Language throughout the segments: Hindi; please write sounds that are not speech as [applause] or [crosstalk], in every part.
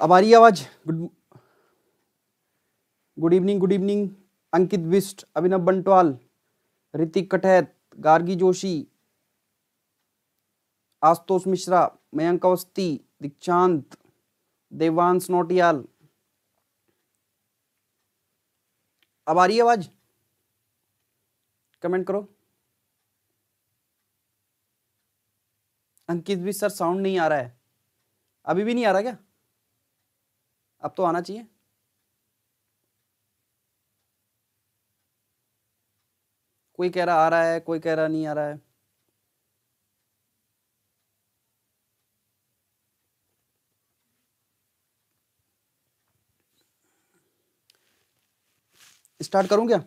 अब आ रही आवाज good good evening good evening Ankit Bisht Abhinav Bantwal Hrithik Kathait Gargi Joshi Ashutosh Mishra Mayank Awasthi Dikshant Devansh Notiyal अब आ रही आवाज कमेंट करो अंकित भी सर साउंड नहीं आ रहा है अभी भी नहीं आ रहा क्या अब तो आना चाहिए कोई कह रहा आ रहा है कोई कह रहा नहीं आ रहा है स्टार्ट करूं क्या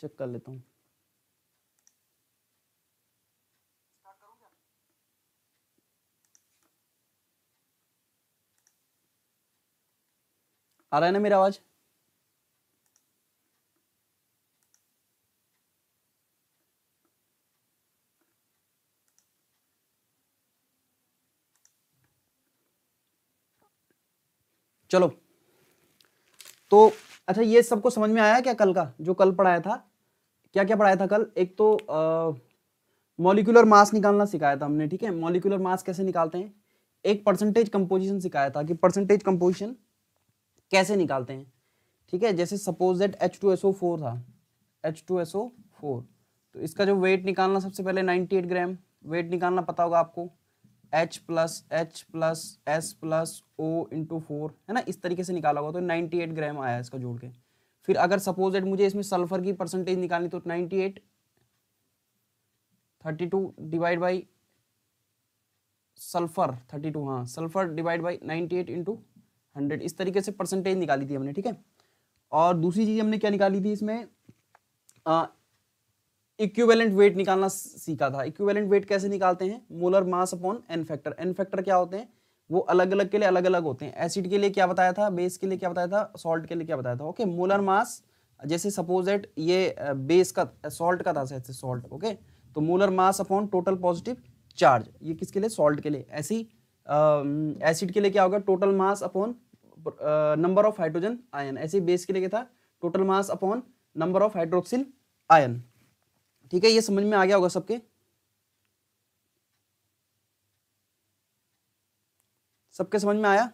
चेक कर लेता हूं आ रहा है ना मेरा आवाज चलो तो अच्छा ये सबको समझ में आया क्या कल का जो कल पढ़ाया था क्या क्या पढ़ाया था कल एक तो मॉलिकुलर मास निकालना सिखाया था हमने ठीक है मॉलिकुलर मास कैसे निकालते हैं एक परसेंटेज कंपोजिशन सिखाया था कि परसेंटेज कंपोजिशन कैसे निकालते हैं ठीक है जैसे suppose that H two S O four था H two S O four तो इसका जो वेट निकालना सबसे पहले नाइन्टी एट ग्राम वेट निकालना पता होगा आपको H plus H plus S plus O into four है ना इस तरीके से निकाला होगा तो 98 ग्राम आया इसका जोड़ के फिर अगर सपोज दैट मुझे इसमें सल्फर की परसेंटेज निकालनी तो 98 32 डिवाइड बाई सल्फर 32 हाँ sulphur divide by 98 eight into hundred इस तरीके से परसेंटेज निकाली थी हमने ठीक है और दूसरी चीज़ हमने क्या निकाली थी इसमें इक्विवेलेंट वेट निकालना सीखा था इक्विवेलेंट वेट कैसे निकालते हैं molar mass upon n factor n factor क्या होते हैं वो अलग अलग के लिए अलग अलग होते हैं एसिड के लिए क्या बताया था बेस के लिए क्या बताया था सॉल्ट के लिए क्या बताया था ओके मोलर मास जैसे सपोज एट ये बेस का सॉल्ट का था सॉल्ट ओके तो molar mass upon total positive charge ये किसके लिए सॉल्ट के लिए ऐसी एसिड um, के लिए क्या होगा total mass upon number of hydrogen ion ऐसे बेस के लिए क्या था total mass upon number of hydroxyl ion ठीक है ये समझ में आ गया होगा सबके सबके समझ में आया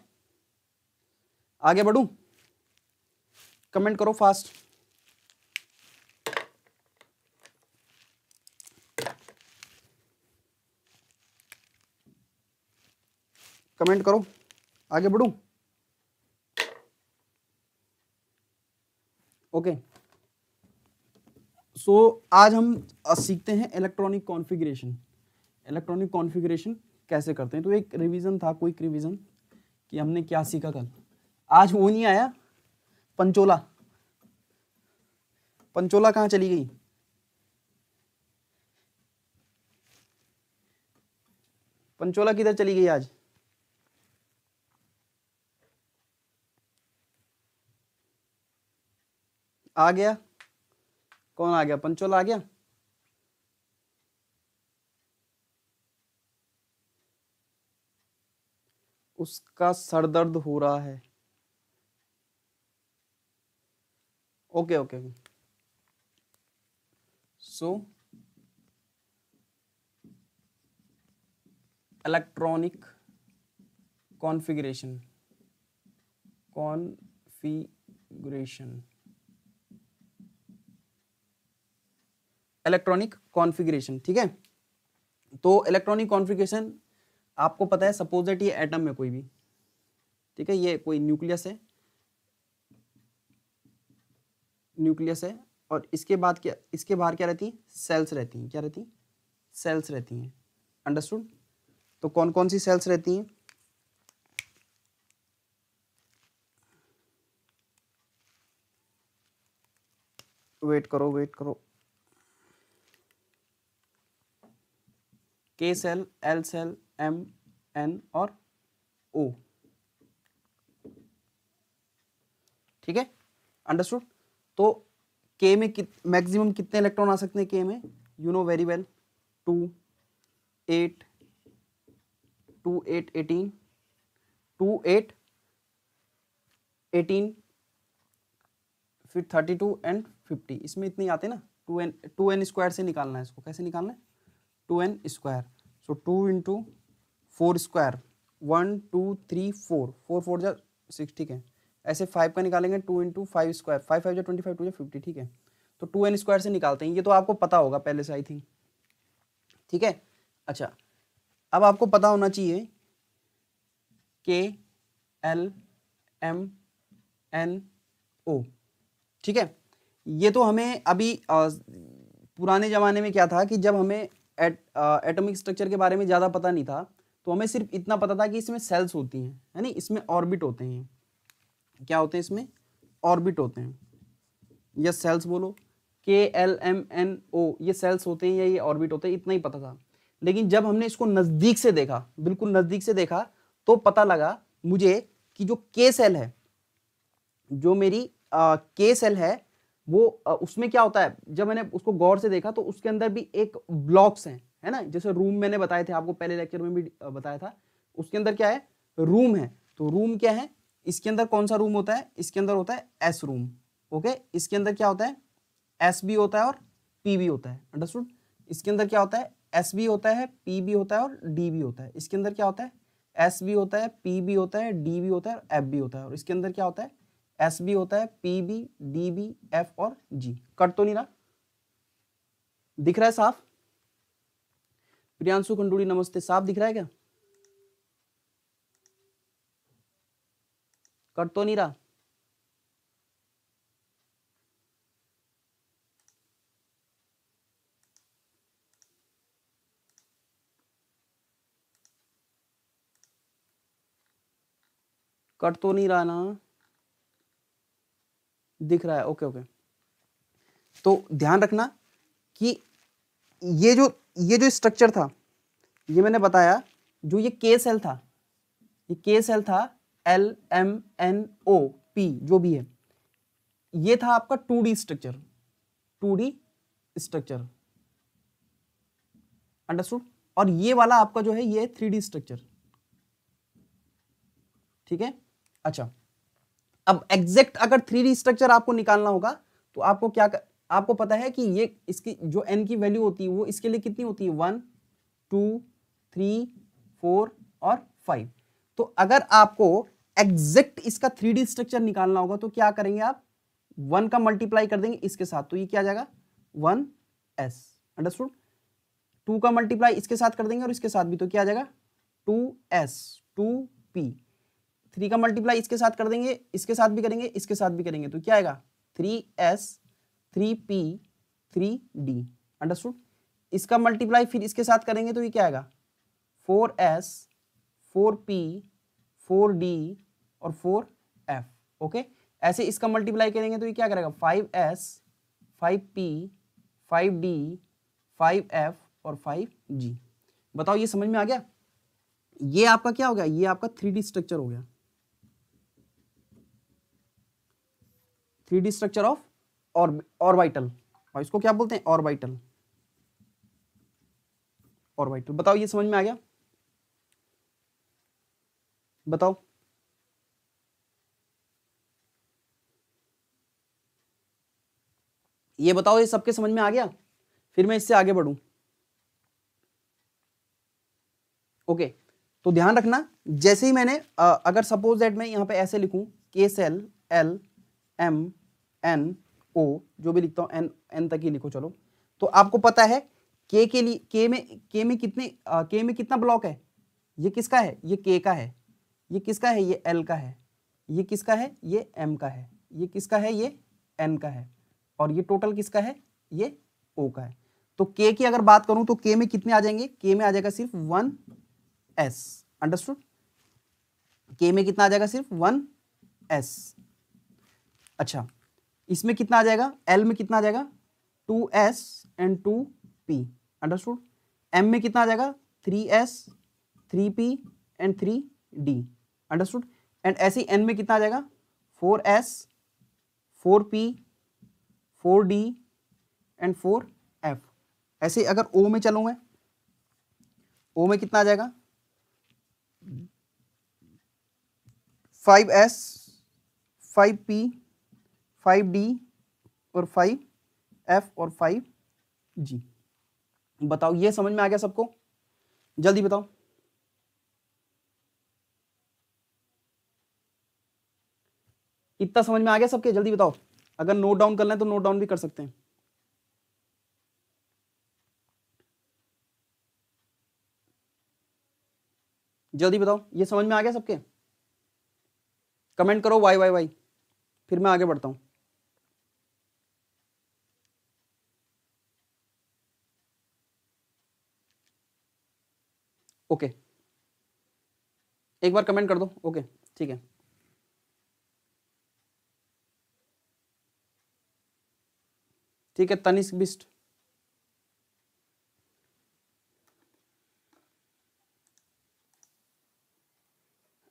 आगे बढ़ू कमेंट करो फास्ट कमेंट करो आगे बढ़ू ओके सो आज हम सीखते हैं इलेक्ट्रॉनिक कॉन्फ़िगरेशन इलेक्ट्रॉनिक कॉन्फ़िगरेशन कैसे करते हैं तो एक रिवीजन था क्विक रिवीजन कि हमने क्या सीखा कल आज वो नहीं आया पंचोला पंचोला कहाँ चली गई पंचोला किधर चली गई आज आ गया कौन आ गया पंचोल आ गया उसका सर दर्द हो रहा है okay okay so electronic configuration configuration electronic configuration ठीक है तो इलेक्ट्रॉनिक कॉन्फिग्रेशन आपको पता है सपोज दैट ये एटम है कोई भी ठीक है ये कोई न्यूक्लियस है न्यूक्लियस है और इसके बाद क्या इसके बाहर क्या रहती सेल्स रहती हैं क्या रहती सेल्स रहती हैं अंडरस्टूड तो कौन कौन सी सेल्स रहती हैं वेट करो वेट करो K shell L shell M N और ओ ठीक है अंडरस्टूड तो के में कित, मैक्सिमम कितने इलेक्ट्रॉन आ सकते हैं के में you know very well two eight two eight eighteen two eight eighteen फिर थर्टी टू एंड फिफ्टी इसमें इतने आते हैं ना two N two n square से निकालना है इसको कैसे निकालना है two n square so two into four square one two three four four four जो सिक्स ठीक है ऐसे फाइव का निकालेंगे two into five square five five जो ट्वेंटी फाइव टू जो फिफ्टी ठीक है तो टू एन स्क्वायर से निकालते हैं ये तो आपको पता होगा पहले से आई थिंक ठीक है अच्छा अब आपको पता होना चाहिए के एल एम एन ओ ठीक है ये तो हमें अभी आ, पुराने ज़माने में क्या था कि जब हमें एट एटॉमिक स्ट्रक्चर के बारे में ज़्यादा पता नहीं था तो हमें सिर्फ इतना पता था कि इसमें सेल्स होती हैं है ना इसमें ऑर्बिट होते हैं क्या होते हैं इसमें ऑर्बिट होते हैं या सेल्स बोलो के एल एम एन ओ ये सेल्स होते हैं या ये ऑर्बिट होते हैं इतना ही पता था लेकिन जब हमने इसको नज़दीक से देखा बिल्कुल नज़दीक से देखा तो पता लगा मुझे कि जो के सेल है जो मेरी के सेल है वो उसमें क्या होता है जब मैंने उसको गौर से देखा तो उसके अंदर भी एक ब्लॉक्स हैं है ना जैसे रूम मैंने बताए थे आपको पहले लेक्चर में भी बताया था उसके अंदर क्या है रूम है तो रूम क्या है इसके अंदर कौन सा रूम होता है इसके अंदर होता है एस रूम ओके इसके अंदर क्या होता है एस बी होता है और पी बी होता है अंडरस्टूड इसके अंदर क्या होता है एस बी होता है पी बी होता है और डी बी होता है इसके अंदर क्या होता है एस बी होता है पी बी होता है डी बी होता है और एफ बी होता है और इसके अंदर क्या होता है एस बी होता है p b d b f और जी कट तो नहीं रहा दिख रहा है साफ प्रियांशु खंडूड़ी नमस्ते साफ दिख रहा है क्या कट तो नहीं रहा कट तो नहीं रहा ना दिख रहा है ओके ओके तो ध्यान रखना कि ये जो ये जो स्ट्रक्चर था ये मैंने बताया जो ये के सेल था ये के सेल था L M N O P जो भी है ये था आपका two D structure two D structure understood और ये वाला आपका जो है ये थ्री डी स्ट्रक्चर ठीक है अच्छा अब एग्जैक्ट अगर थ्री स्ट्रक्चर आपको निकालना होगा तो आपको क्या कर, आपको पता है कि ये इसकी जो एन की वैल्यू होती है वो इसके लिए कितनी होती है वन टू थ्री फोर और फाइव तो अगर आपको एग्जैक्ट इसका थ्री स्ट्रक्चर निकालना होगा तो क्या करेंगे आप वन का मल्टीप्लाई कर देंगे इसके साथ तो ये क्या जाएगा वन एस अंडरस्टूड टू का मल्टीप्लाई इसके साथ कर देंगे और इसके साथ भी तो क्या आ जाएगा two S two p three का मल्टीप्लाई इसके साथ कर देंगे इसके साथ भी करेंगे इसके साथ भी करेंगे तो क्या आएगा three s three p three d understood इसका मल्टीप्लाई फिर इसके साथ करेंगे तो ये क्या आएगा four s four P four d और फोर एफ ओके ऐसे इसका मल्टीप्लाई करेंगे तो ये क्या करेगा five s five p five d five f और फाइव जी बताओ ये समझ में आ गया ये आपका क्या हो गया ये आपका थ्री स्ट्रक्चर हो गया थ्री स्ट्रक्चर ऑफ ऑर्बिटल और इसको क्या बोलते हैं ऑर्बिटल ऑर्बिटल बताओ ये समझ में आ गया बताओ ये बताओ ये सबके समझ में आ गया फिर मैं इससे आगे बढ़ू ओके तो ध्यान रखना जैसे ही मैंने अगर सपोज दैट मैं यहां पे ऐसे लिखूं K shell L M N O जो भी लिखता हूँ एन एन तक ही लिखो चलो तो आपको पता है के के लिए के में के में कितने आ, के में कितना ब्लॉक है ये किसका है ये के का है ये किसका है ये एल का है ये किसका है ये एम का है ये किसका है ये एन का है और ये टोटल किसका है ये ओ का है तो के की अगर बात करूं तो के में कितने आ जाएंगे के में आ जाएगा सिर्फ वन एस अंडरस्टूड के में कितना आ जाएगा सिर्फ वन एस अच्छा इसमें कितना आ जाएगा एल में कितना आ जाएगा two s and two p understood M में कितना आ जाएगा three s three p and three d understood and ऐसे एन में कितना आ जाएगा four s four P four d and four f ऐसे अगर ओ में मैं ओ में कितना आ जाएगा five s five p five d और फाइव एफ और फाइव जी बताओ ये समझ में आ गया सबको जल्दी बताओ इतना समझ में आ गया सबके जल्दी बताओ अगर नोट डाउन करना है तो नोट डाउन भी कर सकते हैं जल्दी बताओ ये समझ में आ गया सबके कमेंट करो वाई वाई वाई फिर मैं आगे बढ़ता हूँ ओके एक बार कमेंट कर दो ओके ठीक है ठीक है तनिष्क बिस्ट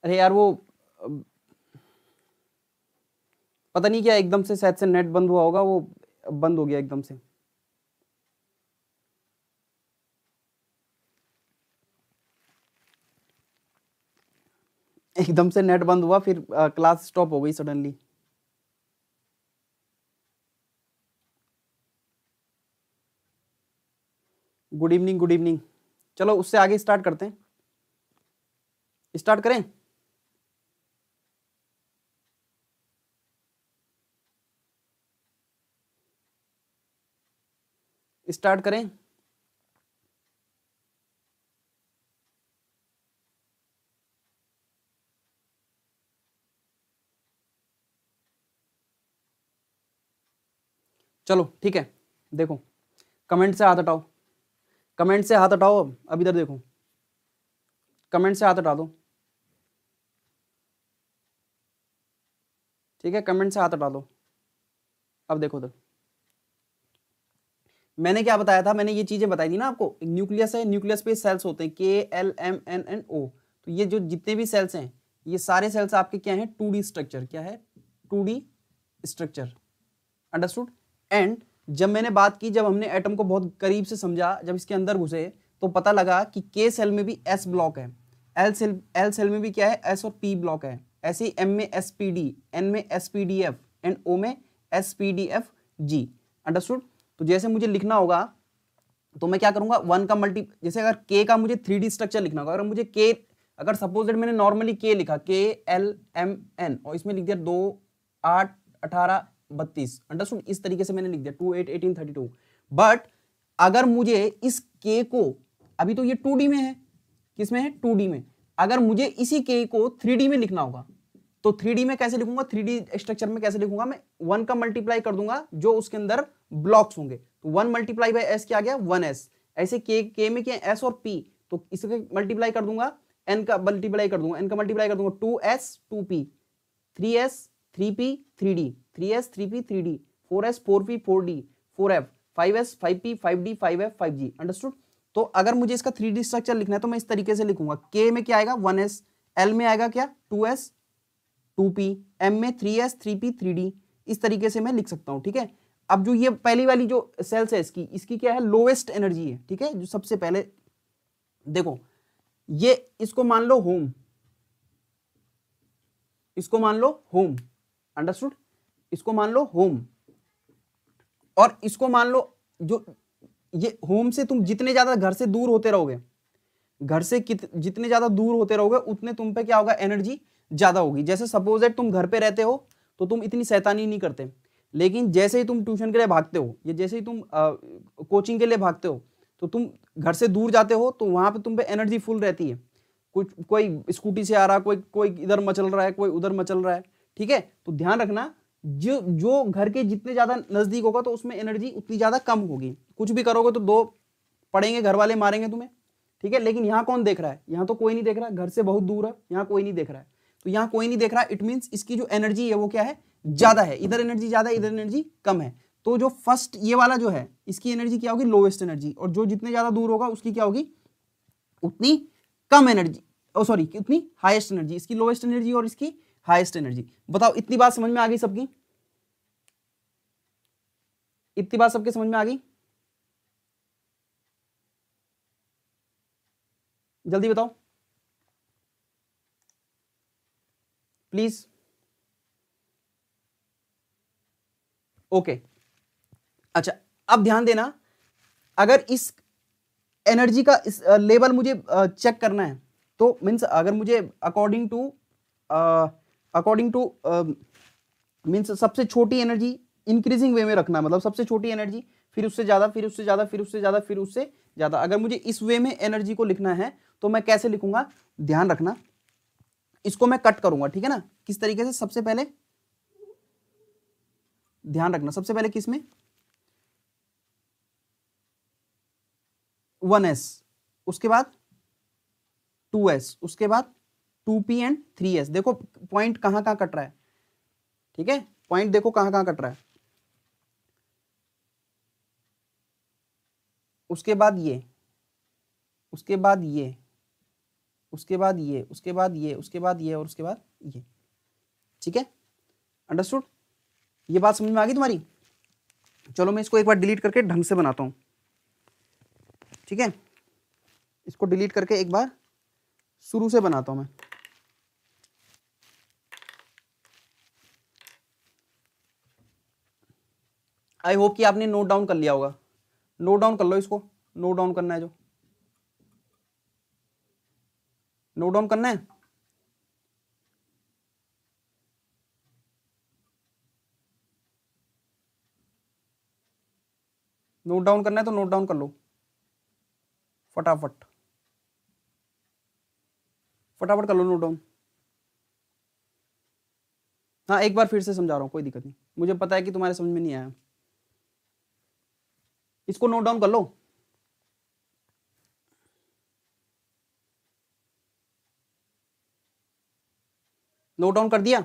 अरे यार वो पता नहीं क्या एकदम से शायद से नेट बंद हुआ होगा वो बंद हो गया एकदम से एकदम से नेट बंद हुआ फिर आ, क्लास स्टॉप हो गई suddenly good evening good evening चलो उससे आगे स्टार्ट करते हैं स्टार्ट करें स्टार्ट करें चलो ठीक है देखो कमेंट से हाथ हटाओ कमेंट से हाथ हटाओ अब इधर देखो कमेंट से हाथ हटा दो ठीक है कमेंट से हाथ हटा दो अब देखो उधर मैंने क्या बताया था मैंने ये चीजें बताई थी ना आपको न्यूक्लियस है न्यूक्लियस पे सेल्स होते हैं K L M N N O तो ये जो जितने भी सेल्स हैं ये सारे सेल्स आपके क्या हैं टू स्ट्रक्चर क्या है टू स्ट्रक्चर अंडरस्टूड एंड जब मैंने बात की जब हमने एटम को बहुत करीब से समझा जब इसके अंदर घुसे तो पता लगा कि के सेल में भी एस ब्लॉक है एल सेल एल सेल में भी क्या है एस और पी ब्लॉक है ऐसे ही एम में एस पी डी एन में s p d f and O में s p d f g understood तो जैसे मुझे लिखना होगा तो मैं क्या करूंगा वन का मल्टी जैसे अगर के का मुझे थ्री डी स्ट्रक्चर लिखना होगा अगर मुझे के अगर सपोज मैंने नॉर्मली के लिखा के एल एम एन और इसमें लिख दिया दो आठ अठारह बत्तीस अंडरस्टूड इस तरीके से मैंने लिख दिया two eight eighteen thirty two but अगर मुझे इस के को अभी तो ये टू डी में है किसमें है टू डी में अगर मुझे इसी के को थ्री डी में लिखना होगा तो थ्री डी में कैसे लिखूंगा थ्री डी स्ट्रक्चर में कैसे लिखूंगा मैं वन का मल्टीप्लाई कर दूंगा जो उसके अंदर ब्लॉक्स होंगे तो वन मल्टीप्लाई बाई एस क्या गया वन एस ऐसे के के में क्या एस और पी तो इसके मल्टीप्लाई कर दूंगा एन का मल्टीप्लाई कर दूंगा एन का मल्टीप्लाई कर दूंगा two S two p three s three p three D three s three p three d four s four P four d four f five s five p five d five f five g understood तो अगर मुझे इसका थ्री डी स्ट्रक्चर लिखना है तो मैं इस तरीके से लिखूंगा के में क्या आएगा वन एस एल में आएगा क्या two S two p M में three s three p three d इस तरीके से मैं लिख सकता हूँ ठीक है अब जो ये पहली वाली जो सेल्स है इसकी इसकी क्या है लोवेस्ट एनर्जी है ठीक है जो सबसे पहले देखो ये इसको मान लो होम इसको मान लो होम अंडरस्टूड इसको मान लो होम और इसको मान लो जो ये होम से तुम जितने ज्यादा घर से दूर होते रहोगे घर से कित, जितने ज्यादा दूर होते रहोगे उतने तुम पे क्या होगा एनर्जी ज्यादा होगी जैसे सपोज एट तुम घर पे रहते हो तो तुम इतनी सैतानी नहीं करते लेकिन जैसे ही तुम ट्यूशन के लिए भागते हो या जैसे ही तुम आ, कोचिंग के लिए भागते हो तो तुम घर से दूर जाते हो तो वहां पे तुम पे एनर्जी फुल रहती है कुछ कोई स्कूटी से आ रहा कोई कोई इधर मचल रहा है कोई उधर मचल रहा है ठीक है तो ध्यान रखना जो जो घर के जितने ज़्यादा नज़दीक होगा तो उसमें एनर्जी उतनी ज़्यादा कम होगी कुछ भी करोगे तो दो पड़ेंगे घर वाले मारेंगे तुम्हें ठीक है लेकिन यहां कौन देख रहा है यहां तो कोई नहीं देख रहा घर से बहुत दूर है यहां कोई नहीं देख रहा है तो यहां कोई नहीं देख रहा इट मीन इसकी जो एनर्जी है वो क्या है ज़्यादा है इधर एनर्जी ज़्यादा इधर एनर्जी कम है तो जो फर्स्ट ये वाला जो है इसकी एनर्जी क्या होगी लोवेस्ट एनर्जी और जो जितने ज़्यादा दूर होगा उसकी क्या होगी उतनी कम एनर्जी सॉरी उतनी हाईएस्ट एनर्जी इसकी लोवेस्ट एनर्जी और इसकी हाइस्ट एनर्जी बताओ इतनी बात समझ में आ गई सबकी इतनी बात सबके समझ में आ गई जल्दी बताओ प्लीज ओके अच्छा अब ध्यान देना अगर इस एनर्जी का इस लेवल uh, मुझे चेक uh, करना है तो मीन्स अगर मुझे according to according to means सबसे छोटी एनर्जी इंक्रीजिंग वे में रखना मतलब सबसे छोटी एनर्जी फिर उससे ज़्यादा फिर उससे ज़्यादा फिर उससे ज़्यादा फिर उससे ज़्यादा अगर मुझे इस वे में एनर्जी को लिखना है तो मैं कैसे लिखूंगा ध्यान रखना इसको मैं कट करूंगा ठीक है ना किस तरीके से सबसे पहले ध्यान रखना सबसे पहले किस में वन एस उसके बाद टू एस उसके बाद two p and three s देखो पॉइंट कहां कहां कट रहा है ठीक है पॉइंट देखो कहां कहां कट रहा है उसके बाद ये उसके बाद ये उसके बाद ये उसके बाद ये उसके बाद ये और उसके बाद ये ठीक है अंडरस्टूड ये बात समझ में आ गई तुम्हारी चलो मैं इसको एक बार डिलीट करके ढंग से बनाता हूँ ठीक है इसको डिलीट करके एक बार शुरू से बनाता हूं मैं आई होप कि आपने नोट डाउन कर लिया होगा नोट डाउन कर लो इसको नोट डाउन करना है जो नोट डाउन करना है नोट डाउन करना है तो नोट डाउन कर लो फटाफट फटाफट कर लो नोट डाउन हाँ एक बार फिर से समझा रहा हूँ कोई दिक्कत नहीं मुझे पता है कि तुम्हारे समझ में नहीं आया इसको नोट डाउन कर लो नोट डाउन कर दिया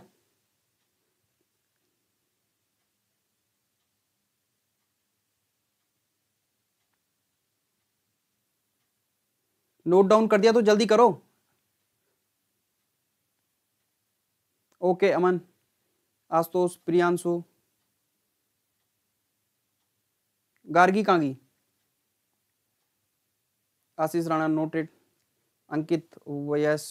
नोट डाउन कर दिया तो जल्दी करो ओके अमन आस्तोष प्रियांशु गार्गी कांगी आशीष राणा नोटेड अंकित वयस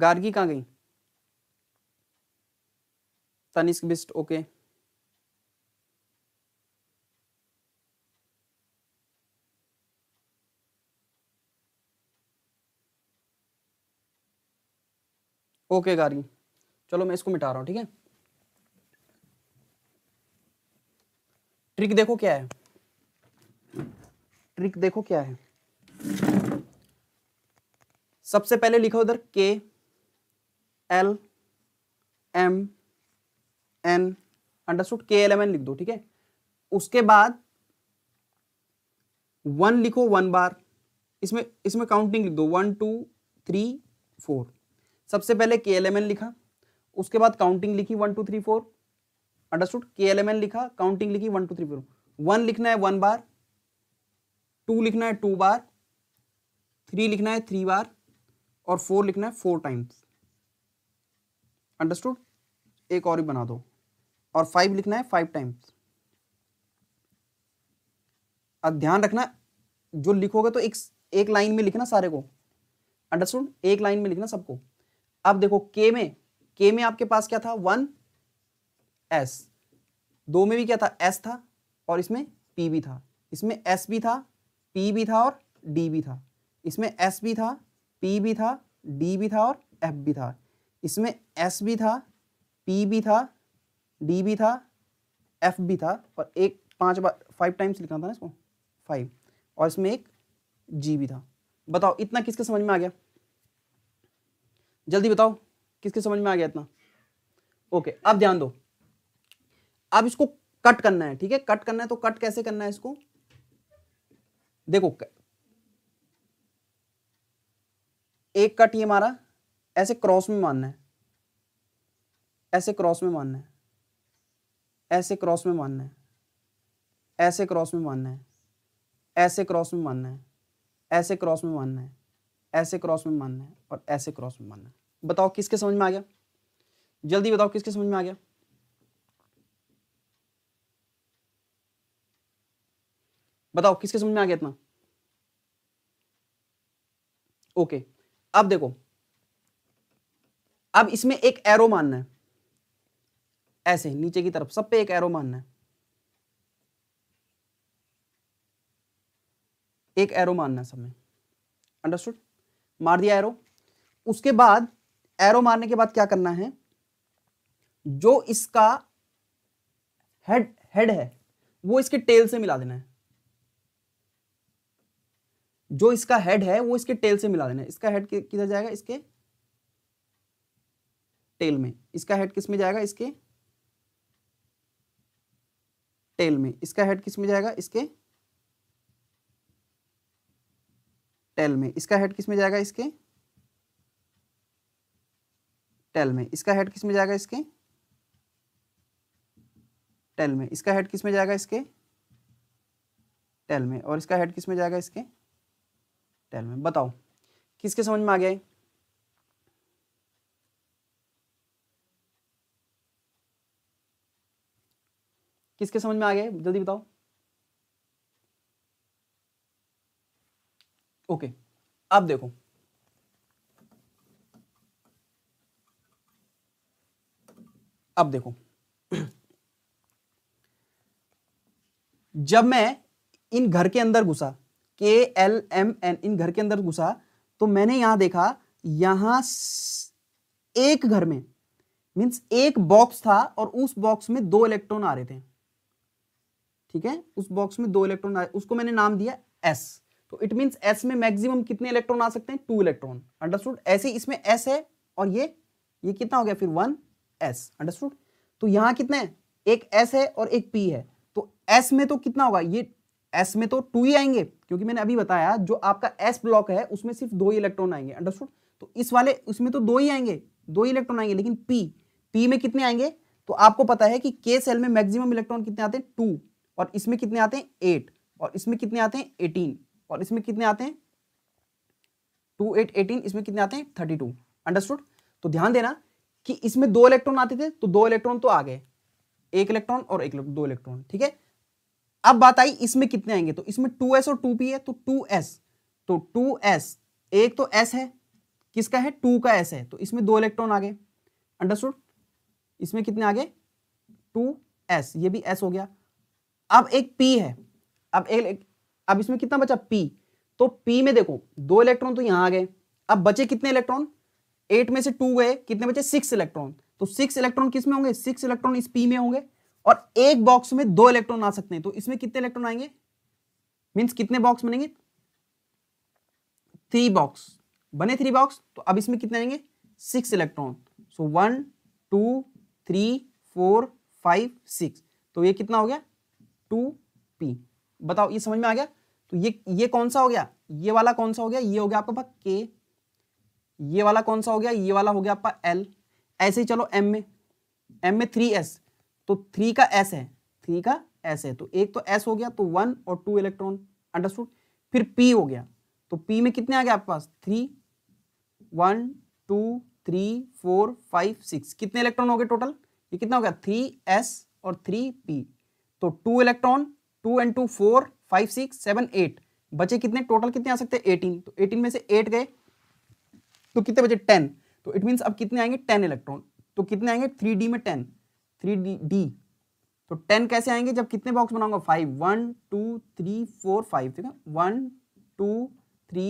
गार्गी कहाँ गई तनिष्क बिस्ट ओके ओके गार्गी चलो मैं इसको मिटा रहा हूँ ठीक है ट्रिक देखो क्या है ट्रिक देखो क्या है सबसे पहले लिखो उधर K L M N understood K L M N लिख दो ठीक है उसके बाद वन लिखो वन बार इसमें इसमें काउंटिंग लिख दो वन टू थ्री फोर सबसे पहले के एल एम एन लिखा उसके बाद काउंटिंग लिखी one two three four understood K L M N लिखा काउंटिंग लिखी one two three four one लिखना है वन बार टू लिखना है टू बार थ्री लिखना है थ्री बार और फोर लिखना है फोर टाइम्स अंडरस्टूड एक और ही बना दो और फाइव लिखना है फाइव टाइम्स अब ध्यान रखना जो लिखोगे तो एक एक लाइन में लिखना सारे को अंडरस्टूड एक लाइन में लिखना सबको अब देखो के में के में आपके पास क्या था वन एस दो में भी क्या था एस था और इसमें पी भी था इसमें एस भी था पी भी था और डी भी था इसमें एस भी था पी भी था डी भी था और एफ भी था इसमें एस भी था पी भी था डी भी था एफ भी था और एक पांच बार फाइव टाइम्स लिखना था ना इसको फाइव और इसमें एक जी भी था बताओ इतना किसके समझ में आ गया जल्दी बताओ किसके समझ में आ गया इतना ओके अब ध्यान दो अब इसको कट करना है ठीक है कट करना है तो कट कैसे करना है इसको देखो एक कट ये हमारा ऐसे क्रॉस में मानना है ऐसे क्रॉस में मानना है ऐसे क्रॉस में मानना है ऐसे क्रॉस में मानना है ऐसे क्रॉस में मानना है ऐसे क्रॉस में मानना है ऐसे क्रॉस में मानना है और ऐसे क्रॉस में मानना है बताओ किसके समझ में आ गया जल्दी बताओ किसके समझ में आ गया बताओ किसके समझ में आ गया इतना ओके अब देखो अब इसमें एक एरो मानना है ऐसे नीचे की तरफ सब पे एक एरो मानना है एक एरो मानना है सब में अंडरस्टूड मार दिया एरो उसके बाद एरो मारने के बाद क्या करना है जो इसका हेड हेड है वो इसके टेल से मिला देना है जो इसका हेड है वो इसके टेल से मिला देना इसका हेड किधर जाएगा इसके टेल में इसका हेड किस में जाएगा इसके टेल में इसका हेड किस में जाएगा इसके टेल में इसका हेड किस में जाएगा इसके टेल में इसका हेड किस में जाएगा इसके टेल में इसका हेड किस में जाएगा इसके टेल में और इसका हेड किस में जाएगा इसके टेन में बताओ किसके समझ में आ गया किसके समझ में आ गए जल्दी बताओ ओके अब देखो अब देखो जब मैं इन घर के अंदर घुसा के एल एम एन इन घर के अंदर घुसा तो मैंने यहां देखा यहां एक घर में मीन्स एक बॉक्स था और उस बॉक्स में दो इलेक्ट्रॉन आ रहे थे ठीक है उस बॉक्स में दो इलेक्ट्रॉन आए उसको मैंने नाम दिया एस तो इट मीन्स एस में मैक्सिमम कितने इलेक्ट्रॉन आ सकते हैं टू इलेक्ट्रॉन अंडरस्टूड ऐसे इसमें एस है और ये ये कितना हो गया फिर वन एस अंडरस्टूड तो यहां कितने एक एस है और एक पी है तो एस में तो कितना होगा ये एस में तो टू ही आएंगे क्योंकि मैंने अभी बताया जो आपका एस ब्लॉक है उसमें सिर्फ दो ही इलेक्ट्रॉन आएंगे अंडरस्टूड तो इस वाले उसमें तो दो ही आएंगे दो ही इलेक्ट्रॉन आएंगे लेकिन पी पी में कितने आएंगे तो आपको पता है कि के सेल में मैक्सिमम इलेक्ट्रॉन कितने आते हैं टू और इसमें कितने आते हैं एट और इसमें कितने आते हैं एटीन और इसमें कितने आते हैं टू एट एटीन इसमें कितने आते हैं थर्टी टू अंडरस्टूड तो ध्यान देना कि इसमें दो इलेक्ट्रॉन आते थे तो दो इलेक्ट्रॉन तो आ गए एक इलेक्ट्रॉन और एक दो इलेक्ट्रॉन ठीक है अब बात आई इसमें कितने आएंगे तो इसमें 2s और 2p है तो 2s तो 2s एक तो s है किसका है 2 का s है तो इसमें दो इलेक्ट्रॉन आ गए अंडरस्टूड इसमें कितने आ गए 2s ये भी s हो गया अब एक p है अब एक अब इसमें कितना बचा p तो p में देखो दो इलेक्ट्रॉन तो यहां आ गए अब बचे कितने इलेक्ट्रॉन एट में से टू गए कितने बचे सिक्स इलेक्ट्रॉन तो सिक्स इलेक्ट्रॉन किस में होंगे सिक्स इलेक्ट्रॉन इस पी में होंगे और एक बॉक्स में दो इलेक्ट्रॉन आ सकते हैं तो इसमें कितने इलेक्ट्रॉन आएंगे मीन्स कितने बॉक्स बनेंगे थ्री बॉक्स बने थ्री बॉक्स तो अब इसमें कितने आएंगे six electron so one two three four five six तो ये कितना हो गया टू पी बताओ ये समझ में आ गया तो ये ये कौन सा हो गया ये वाला कौन सा हो गया ये हो गया आपका के ये वाला कौन सा हो गया ये वाला हो गया आपका एल ऐसे ही चलो एम में एम में थ्री एस तो थ्री का एस है थ्री का एस है तो एक तो एस हो गया तो वन और टू इलेक्ट्रॉन अंडरस्टूड फिर पी हो गया तो पी में कितने आ गए आपके पास three one two three four five six कितने इलेक्ट्रॉन हो गए टोटल ये कितना हो गया थ्री एस और थ्री पी तो two electron two and two four five six seven eight बचे कितने टोटल कितने आ सकते हैं एटीन तो एटीन में से एट गए तो कितने बचे टेन तो इट मीन अब कितने आएंगे टेन इलेक्ट्रॉन तो कितने आएंगे थ्री डी में टेन थ्री डी डी तो टेन कैसे आएंगे जब कितने बॉक्स बनाऊंगा five one two three four five ठीक है one two three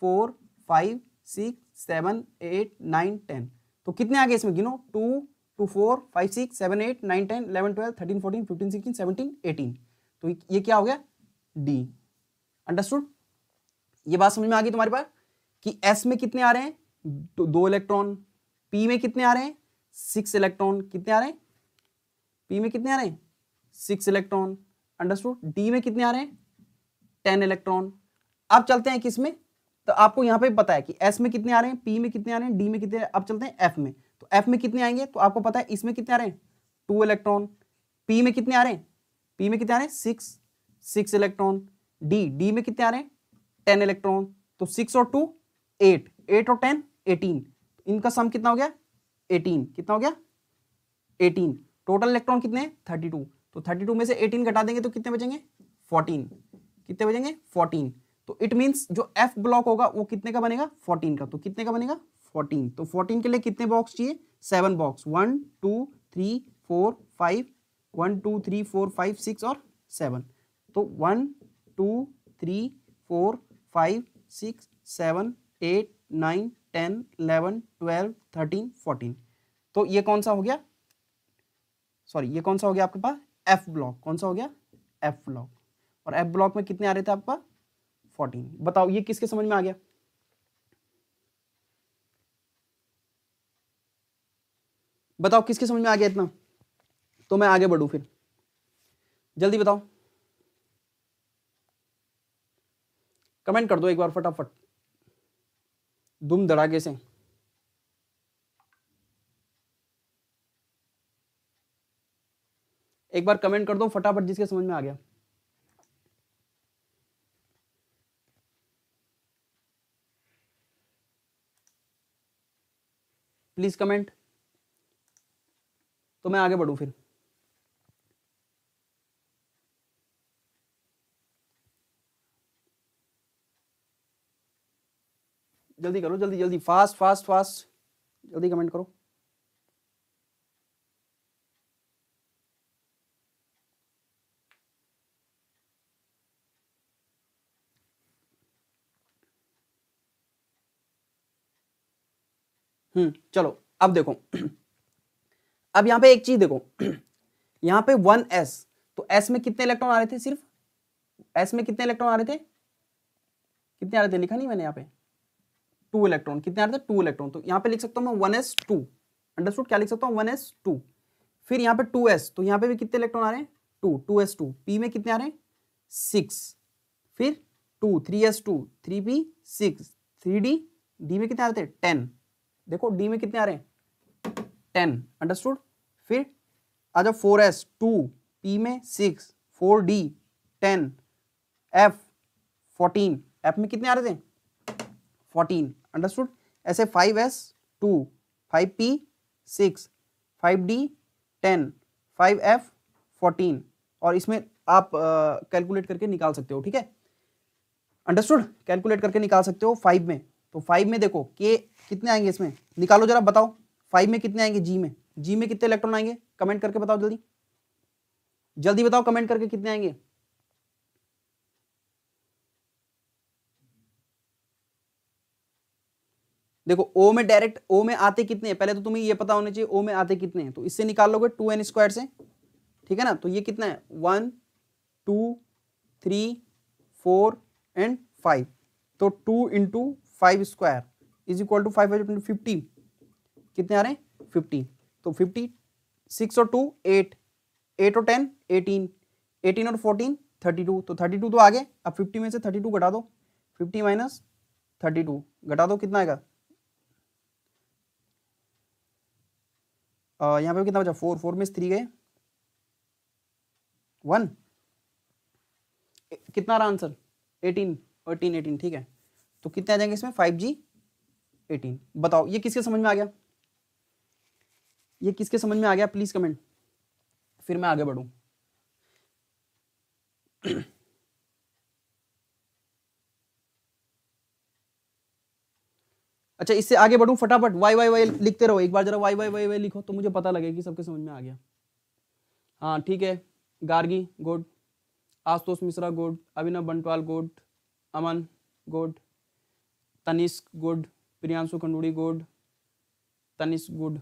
four five six seven eight nine ten तो कितने आगे इसमें गिनो two two four five six seven eight nine ten eleven twelve thirteen fourteen fifteen sixteen seventeen eighteen तो ये क्या हो गया डी अंडरस्टूड ये बात समझ में आ गई तुम्हारे पास कि एस में कितने आ रहे हैं दो इलेक्ट्रॉन पी में कितने आ रहे हैं सिक्स इलेक्ट्रॉन कितने आ रहे हैं पी में कितने आ रहे हैं सिक्स इलेक्ट्रॉन अंडरस्टूड डी में कितने आ रहे हैं टेन इलेक्ट्रॉन अब चलते हैं किस में तो आपको यहां पे पता है कि एस में कितने आ रहे हैं पी में कितने आ रहे हैं डी में कितने अब चलते हैं एफ में तो एफ में कितने आएंगे तो आपको पता है इसमें कितने आ रहे हैं टू इलेक्ट्रॉन पी में कितने आ रहे हैं पी में कितने आ रहे हैं six six electron d d में कितने आ रहे हैं टेन इलेक्ट्रॉन तो सिक्स और टू एट एट और टेन एटीन इनका सम कितना हो गया एटीन कितना हो गया एटीन टोटल इलेक्ट्रॉन कितने थर्टी टू तो थर्टी टू में से एटीन घटा देंगे तो कितने बचेंगे फोर्टीन कितने बचेंगे फोर्टीन तो इट मीन्स जो एफ ब्लॉक होगा वो कितने का बनेगा फोर्टीन का तो कितने का बनेगा फोर्टीन तो फोर्टीन के लिए कितने बॉक्स चाहिए seven box one two three four five one two three four five six और सेवन तो one two three four five six seven eight nine ten eleven twelve thirteen fourteen तो ये कौन सा हो गया सॉरी ये कौन सा हो गया आपके पास एफ ब्लॉक कौन सा हो गया एफ ब्लॉक और एफ ब्लॉक में कितने आ रहे थे आपका फोर्टीन बताओ ये किसके समझ में आ गया बताओ किसके समझ में आ गया इतना तो मैं आगे बढ़ू फिर जल्दी बताओ कमेंट कर दो एक बार फटाफट दुम धड़ाके से एक बार कमेंट कर दो फटाफट जिसके समझ में आ गया प्लीज कमेंट तो मैं आगे बढ़ू फिर जल्दी करो जल्दी जल्दी फास्ट फास्ट फास्ट जल्दी कमेंट करो हम्म, चलो अब देखो अब यहां पे एक चीज देखो यहां पे वन एस तो एस में कितने इलेक्ट्रॉन आ रहे थे सिर्फ एस में कितने इलेक्ट्रॉन आ रहे थे कितने आ रहे थे लिखा नहीं मैंने यहां पे टू इलेक्ट्रॉन कितने आ रहे थे टू इलेक्ट्रॉन तो यहां पे लिख सकता हूं मैं वन एस क्या लिख सकता हूं वन फिर यहां पे टू तो यहां पे भी कितने इलेक्ट्रॉन आ रहे हैं two two S two p में कितने आ रहे हैं सिक्स फिर two three S two three P six three d d में कितने आ रहे थे टेन देखो डी में कितने आ रहे हैं 10 अंडरस्टूड फिर आ जाओ फोर एस टू पी में six four D ten f fourteen f में कितने आ रहे थे फोर्टीन अंडरस्टूड ऐसे five S two five P six five D ten five F fourteen और इसमें आप कैलकुलेट uh, करके निकाल सकते हो ठीक है अंडरस्टूड कैलकुलेट करके निकाल सकते हो फाइव में तो फाइव में देखो के कितने आएंगे इसमें निकालो जरा बताओ फाइव में कितने आएंगे जी में जी में कितने इलेक्ट्रॉन आएंगे कमेंट करके बताओ जल्दी जल्दी बताओ कमेंट करके कितने आएंगे देखो ओ में डायरेक्ट ओ में आते कितने हैं पहले तो तुम्हें ये पता होना चाहिए ओ में आते कितने हैं तो इससे निकाल लोगे टू एन स्क्वायर से ठीक है ना तो ये कितना है one two three four and five तो two into five square is equal to five fifty कितने आ रहे हैं फिफ्टी तो फिफ्टी सिक्स और टू एट एट और टेन एटीन एटीन और फोर्टीन थर्टी टू तो थर्टी टू तो आगे अब फिफ्टी में से थर्टी टू घटा दो फिफ्टी माइनस थर्टी टू घटा दो कितना आएगा यहाँ पे कितना बचा फोर फोर में थ्री गए वन कितना रहा आंसर एटीन एटीन एटीन ठीक है तो कितने आ जाएंगे इसमें फाइव जी एटीन बताओ ये किसके समझ में आ गया ये किसके समझ में आ गया प्लीज कमेंट फिर मैं आगे बढ़ू [clears throat] अच्छा इससे आगे बढ़ू फटाफट वाई वाई वाई लिखते रहो एक बार जरा वाई वाई वाई वाई लिखो तो मुझे पता कि सबके समझ में आ गया हाँ ठीक है Gargi good Ashutosh Mishra good Abhinav Bantwal good Aman good Tanishq good Priyanshu Khanduri good Tanishq good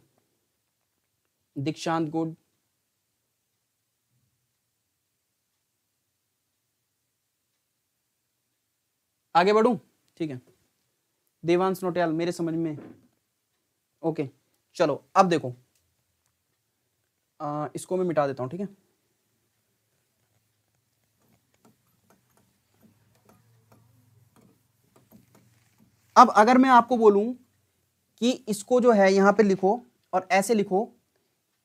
Dikshant good आगे बढ़ू ठीक है देवांश नोटियाल मेरे समझ में ओके चलो अब देखो आ, इसको मैं मिटा देता हूं ठीक है अब अगर मैं आपको बोलूं कि इसको जो है यहां पे लिखो और ऐसे लिखो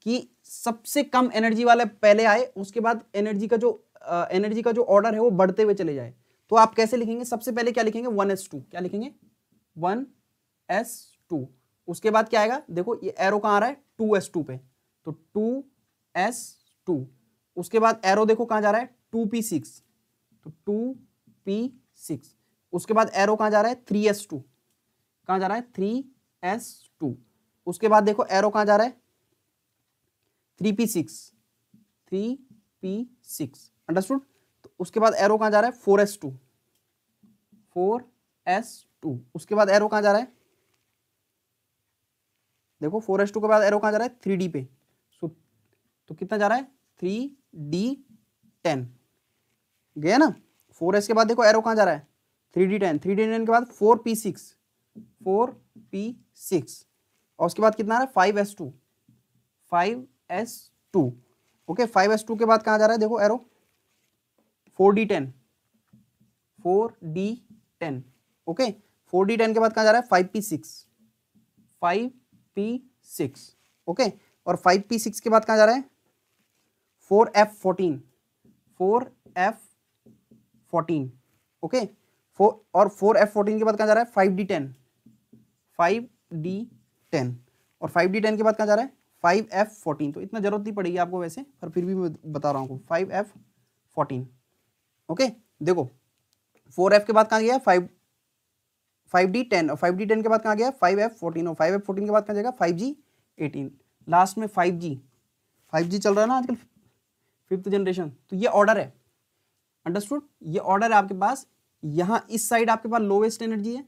कि सबसे कम एनर्जी वाला पहले आए उसके बाद एनर्जी का जो आ, एनर्जी का जो ऑर्डर है वो बढ़ते हुए चले जाए तो आप कैसे लिखेंगे सबसे पहले क्या लिखेंगे वन एस टू क्या लिखेंगे वन एस टू उसके बाद क्या आएगा देखो ये एरो कहाँ आ रहा है टू एस टू पे तो टू एस टू उसके बाद एरो देखो कहाँ जा रहा है टू पी सिक्स तो टू पी सिक्स उसके बाद एरो कहां जा रहा है थ्री एस टू कहां जा रहा है थ्री एस टू उसके बाद देखो एरो कहाँ जा रहा है three P six three P six understood तो उसके बाद एरो कहाँ जा रहा है four S two four S two उसके बाद एरो कहां तो जा रहा है देखो फोर एस टू के बाद एरो कहां जा रहा है थ्री डी पे सो तो कितना जा रहा है थ्री डी टेन गया ना फोर एस के बाद देखो एरो कहाँ जा रहा है three D ten three D ten के बाद four P six four P six और उसके बाद कितना आ रहा है five S two five S two okay five S two के बाद कहाँ जा रहा है देखो arrow four D ten four D ten okay four D ten के बाद कहाँ जा रहा है five P six five P six okay और फाइव पी सिक्स के बाद कहाँ जा रहा है four F fourteen four F fourteen okay और फोर एफ फोर्टीन के बाद कहाँ जा रहा है five D ten five D ten और फाइव डी टेन के बाद कहाँ जा रहा है फाइव एफ फोर्टीन तो इतना जरूरत नहीं पड़ेगी आपको वैसे पर फिर भी मैं बता रहा हूँ फाइव एफ फोर्टीन ओके देखो फोर एफ के बाद कहाँ गया फाइव फाइव डी टेन और फाइव डी टेन के बाद कहाँ गया फाइव एफ फोर्टीन और फाइव एफ फोर्टीन के बाद कहाँ जाएगा फाइव जी एटीन लास्ट में फाइव जी फाइव जी चल रहा है ना आजकल फिफ्थ जनरेशन तो ये ऑर्डर है अंडरस्टूड ये ऑर्डर है आपके पास यहां इस साइड आपके पास लोवेस्ट एनर्जी है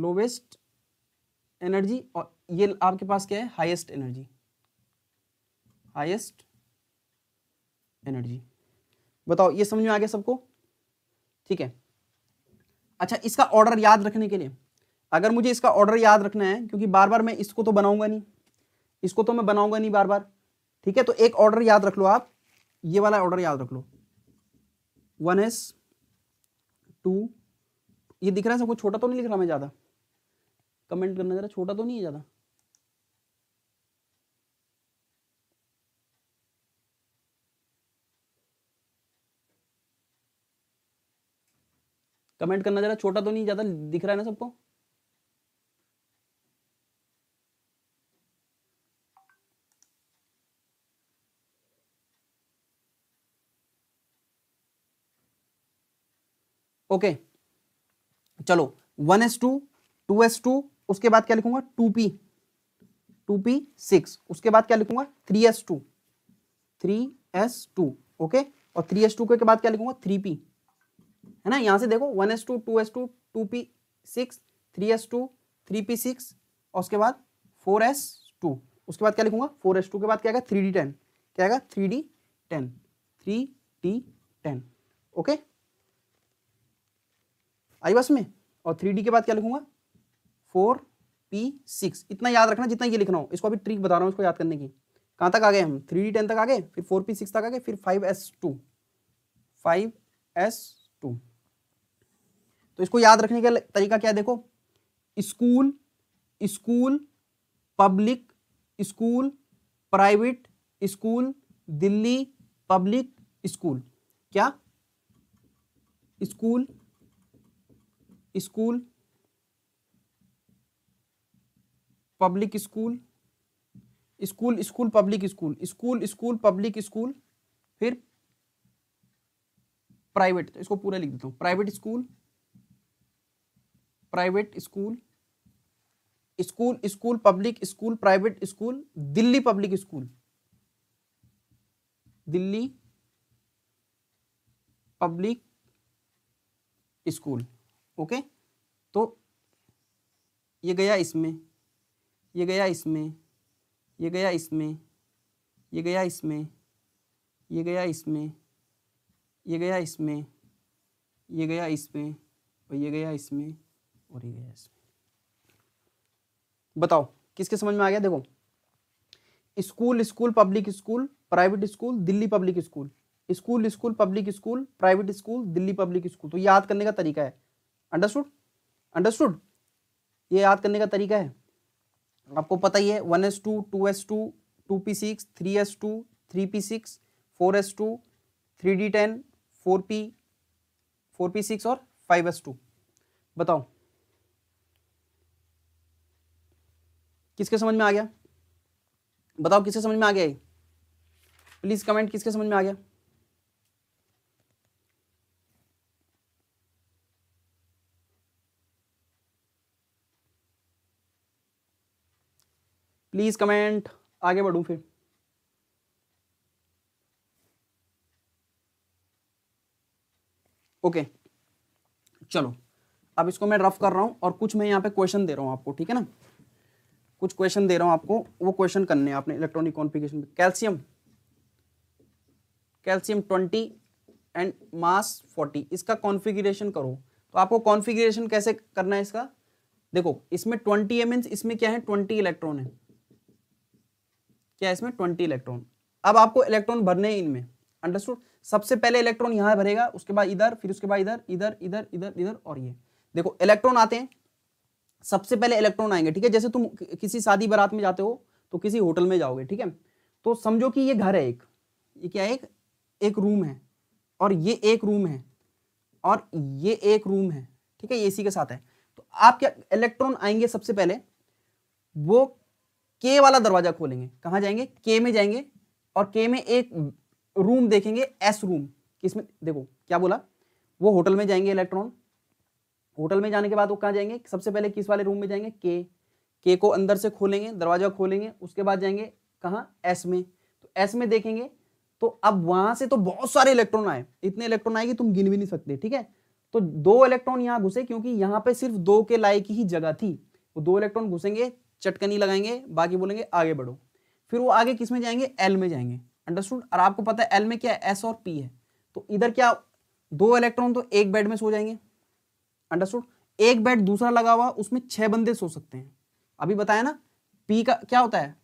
लोवेस्ट एनर्जी और ये आपके पास क्या है हाईएस्ट एनर्जी हाईएस्ट एनर्जी बताओ ये समझ में आ गया सबको ठीक है अच्छा इसका ऑर्डर याद रखने के लिए अगर मुझे इसका ऑर्डर याद रखना है क्योंकि बार बार मैं इसको तो बनाऊंगा नहीं इसको तो मैं बनाऊंगा नहीं बार बार ठीक है तो एक ऑर्डर याद रख लो आप ये वाला ऑर्डर याद रख लो वन एस टू ये दिख रहा है सबको छोटा तो नहीं लिख रहा मैं ज़्यादा कमेंट करना ज़रा छोटा तो नहीं है ज़्यादा कमेंट करना ज़रा छोटा तो नहीं ज़्यादा दिख रहा है ना सबको ओके चलो one S two two S two उसके बाद क्या लिखूंगा two P two P six उसके बाद क्या लिखूंगा three S two three S two okay और थ्री एस टू के बाद क्या लिखूंगा थ्री पी है ना यहां से देखो one S two two S two two P six three S two three P six और उसके बाद फोर एस टू उसके बाद क्या लिखूंगा फोर एस टू के बाद क्या थ्री डी टेन क्या three D ten three D ten okay आई बस में और थ्री के बाद क्या लिखूंगा फोर पी सिक्स इतना याद रखना जितना ये लिखना हो इसको अभी ट्रिक बता रहा हूँ इसको याद करने की कहाँ तक आ गए हम थ्री डी टेन तक आ गए फिर फोर पी सिक्स तक आ गए फिर five S two five S two तो इसको याद रखने का तरीका क्या है देखो school school public school private school Delhi public school क्या school school public school school school public school school school public school फिर प्राइवेट तो इसको पूरा लिख देता हूं private school private school school school public school private school Delhi public school Delhi public school okay तो ये गया इसमें ये गया इसमें ये गया इसमें ये गया इसमें ये गया इसमें ये गया इसमें ये गया इसमें और ये गया इसमें और ये गया इसमें बताओ किसके समझ में आ गया देखो school school public school private school Delhi public school school school public school private school Delhi public school तो याद करने का तरीका है अंडरस्टूड अंडरस्टूड ये याद करने का तरीका है आपको पता ही है one S two two S two two P six three S two three P six four S two three D ten four P four P six और फाइव एस टू बताओ किसके समझ में आ गया बताओ किसके समझ में आ गया ये प्लीज़ कमेंट किसके समझ में आ गया प्लीज कमेंट आगे बढ़ू फिर ओके okay. चलो अब इसको मैं रफ कर रहा हूं और कुछ मैं यहां पे क्वेश्चन दे रहा हूं आपको ठीक है ना कुछ क्वेश्चन दे रहा हूँ आपको वो क्वेश्चन करने आपने electronic configuration calcium calcium twenty and mass forty इसका कॉन्फिगरेशन करो तो आपको कॉन्फिगरेशन कैसे करना है इसका देखो इसमें ट्वेंटी एम इसमें क्या है ट्वेंटी इलेक्ट्रॉन है क्या इसमें ट्वेंटी इलेक्ट्रॉन अब आपको इलेक्ट्रॉन भरने हैं इनमें अंडरस्टूड सबसे पहले इलेक्ट्रॉन यहाँ भरेगा उसके बाद इधर फिर उसके बाद इधर इधर इधर इधर इधर और ये देखो इलेक्ट्रॉन आते हैं सबसे पहले इलेक्ट्रॉन आएंगे ठीक है जैसे तुम किसी शादी बारात में जाते हो तो किसी होटल में जाओगे ठीक है तो समझो कि ये घर है एक ये क्या एक एक रूम है और ये एक रूम है और ये एक रूम है ठीक है ये इसी के साथ है तो आप क्या इलेक्ट्रॉन आएंगे सबसे पहले वो के वाला दरवाजा खोलेंगे कहां जाएंगे के में जाएंगे और के में एक रूम देखेंगे एस रूम किसमें देखो क्या बोला वो होटल में जाएंगे इलेक्ट्रॉन होटल में जाने के बाद वो कहां जाएंगे सबसे पहले किस वाले रूम में जाएंगे के के को अंदर से खोलेंगे दरवाजा खोलेंगे उसके बाद जाएंगे कहा एस में तो एस में देखेंगे तो अब वहां से तो बहुत सारे इलेक्ट्रॉन आए इतने इलेक्ट्रॉन आए कि तुम गिन भी नहीं सकते ठीक है तो दो इलेक्ट्रॉन यहां घुसे क्योंकि यहां पे सिर्फ दो के लायक ही जगह थी वो दो इलेक्ट्रॉन घुसेंगे चटकनी लगाएंगे बाकी बोलेंगे आगे बढ़ो फिर वो आगे किस में जाएंगे एल में जाएंगे अंडरस्टूड और आपको पता है एल में क्या एस और पी है तो इधर क्या दो इलेक्ट्रॉन तो एक बेड में सो जाएंगे अंडरस्टूड एक बेड दूसरा लगा हुआ उसमें छह बंदे सो सकते हैं अभी बताया ना पी का क्या होता है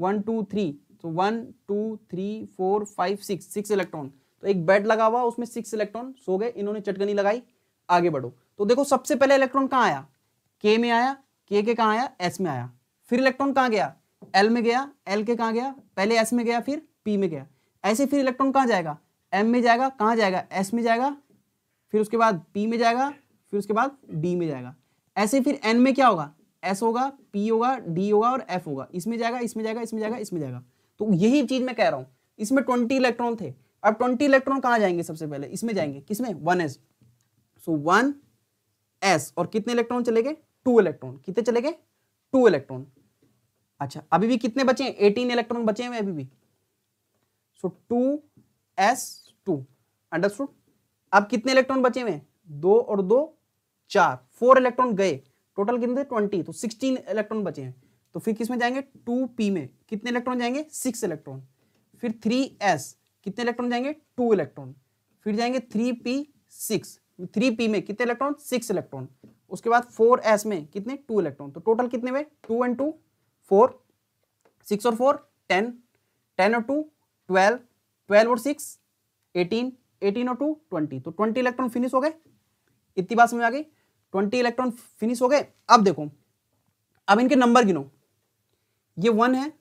वन टू थ्री तो one two three four five six six electron तो एक बेड लगा हुआ उसमें सिक्स इलेक्ट्रॉन सो गए इन्होंने चटकनी लगाई आगे बढ़ो तो देखो सबसे पहले इलेक्ट्रॉन कहाँ आया के में आया के के कहाँ आया एस में आया फिर इलेक्ट्रॉन कहाँ गया एल में गया एल के कहाँ गया पहले एस में गया फिर पी में गया ऐसे फिर इलेक्ट्रॉन कहाँ जाएगा एम में जाएगा कहाँ जाएगा एस में जाएगा फिर उसके बाद पी में जाएगा फिर उसके बाद डी में जाएगा ऐसे फिर एन में क्या होगा एस होगा पी होगा डी होगा और एफ होगा इसमें जाएगा इसमें जाएगा इसमें जाएगा इसमें जाएगा तो यही चीज मैं कह रहा हूँ इसमें ट्वेंटी इलेक्ट्रॉन थे अब ट्वेंटी इलेक्ट्रॉन कहाँ जाएंगे सबसे पहले इसमें जाएंगे किसमें one S so one S और कितने इलेक्ट्रॉन चले गए टू इलेक्ट्रॉन कितने चले गए टू इलेक्ट्रॉन अच्छा अभी भी कितने बचे हैं एटीन इलेक्ट्रॉन बचे हैं अभी भी so two S two understood अब कितने इलेक्ट्रॉन बचे हुए हैं दो और दो चार फोर इलेक्ट्रॉन गए टोटल कितने ट्वेंटी तो सिक्सटीन इलेक्ट्रॉन बचे हैं तो फिर किस में जाएंगे टू पी में कितने इलेक्ट्रॉन जाएंगे सिक्स इलेक्ट्रॉन फिर थ्री एस कितने इलेक्ट्रॉन जाएंगे टू इलेक्ट्रॉन फिर जाएंगे three P six three P में कितने इलेक्ट्रॉन सिक्स इलेक्ट्रॉन उसके बाद फोर एस में कितने टू इलेक्ट्रॉन तो टोटल कितने में two and two four six और फोर टेन टेन और टू ट्वेल्व ट्वेल्व और सिक्स एटीन एटीन और टू ट्वेंटी तो ट्वेंटी इलेक्ट्रॉन फिनिश हो गए इतनी बात समझ आ गई ट्वेंटी इलेक्ट्रॉन फिनिश हो गए अब देखो अब इनके नंबर गिनो ये वन है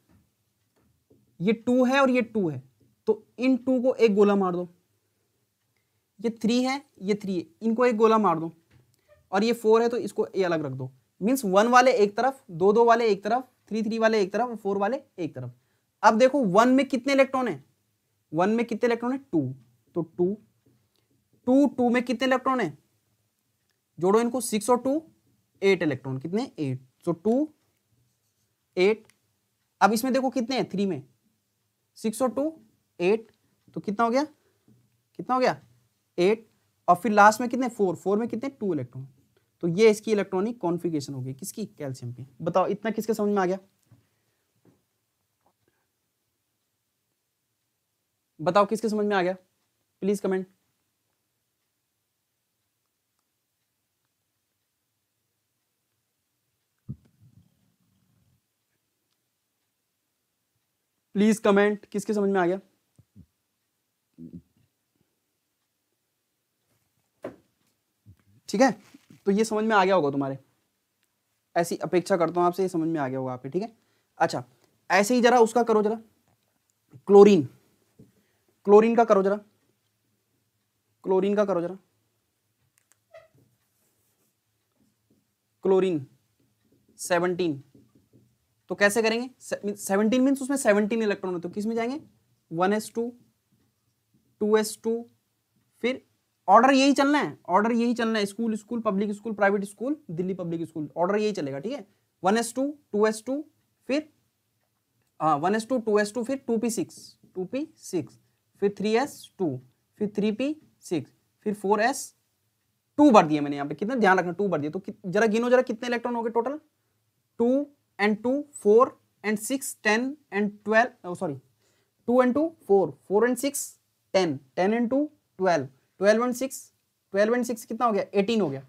ये टू है और ये टू है तो इन टू को एक गोला मार दो ये थ्री है ये थ्री है इनको एक गोला मार दो और ये फोर है तो इसको ये अलग रख दो मीन्स वन वाले एक तरफ दो दो वाले एक तरफ थ्री थ्री वाले एक तरफ फोर वाले एक तरफ अब देखो वन में कितने इलेक्ट्रॉन है वन में कितने इलेक्ट्रॉन है टू तो टू टू टू में कितने इलेक्ट्रॉन है जोड़ो इनको सिक्स और टू एट इलेक्ट्रॉन कितने एट सो तो टू एट अब इसमें देखो कितने हैं थ्री में सिक्स और टू एट तो कितना हो गया कितना हो गया एट और फिर लास्ट में कितने फोर फोर में कितने टू इलेक्ट्रॉन तो ये इसकी इलेक्ट्रॉनिक कॉन्फ़िगरेशन होगी किसकी कैल्शियम की बताओ इतना किसके समझ में आ गया बताओ किसके समझ में आ गया प्लीज कमेंट प्लीज कमेंट किसके समझ में आ गया ठीक है तो ये समझ में आ गया होगा तुम्हारे ऐसी अपेक्षा करता हूँ आपसे ये समझ में आ गया होगा आपके ठीक है अच्छा ऐसे ही जरा उसका करो जरा क्लोरीन क्लोरीन का करो जरा क्लोरीन का करो जरा क्लोरीन सेवनटीन तो कैसे करेंगे सेवनटीन मीन्स उसमें सेवनटीन इलेक्ट्रॉन होते तो किस में जाएंगे one S two two S two फिर ऑर्डर यही चलना है ऑर्डर यही चलना है school school public school private school Delhi public school order यही चलेगा ठीक है one S two two S two फिर one S two two S two फिर two P six two P six फिर थ्री एस टू फिर थ्री पी सिक्स फिर फोर एस टू भर दिया मैंने यहाँ पे कितना ध्यान रखना टू भर दिया तो जरा गिनो जरा कितने इलेक्ट्रॉन हो गए total two and two four and six ten and twelve sorry two and two four four and six ten ten and two twelve twelve and six twelve and six कितना हो गया एटीन हो गया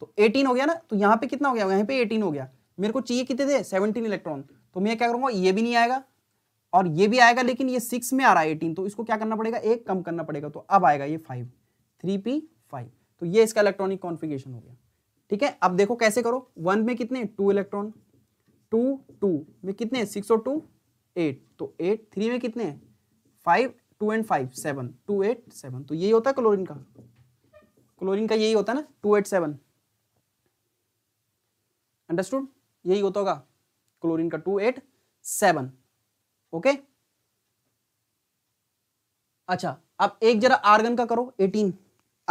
तो एटीन हो गया ना तो यहाँ पे कितना हो गया यहाँ पे एटीन हो गया मेरे को चाहिए कितने थे सेवनटीन इलेक्ट्रॉन तो मैं क्या करूँगा ये भी नहीं आएगा और ये भी आएगा लेकिन ये सिक्स में आ रहा है एटीन तो इसको क्या करना पड़ेगा एक कम करना पड़ेगा तो अब आएगा ये फाइव थ्री पी फाइव तो ये इसका इलेक्ट्रॉनिक कॉन्फिगेशन हो गया ठीक है अब देखो कैसे करो वन में कितने टू इलेक्ट्रॉन टू टू में कितने सिक्स और टू एट तो एट थ्री में कितने five two and five seven two eight seven तो यही होता है क्लोरीन का क्लोरीन का यही होता है ना टू एट सेवन अंडरस्टूड यही होता होगा क्लोरीन का टू एट सेवन ओके अच्छा अब एक जरा आर्गन का करो eighteen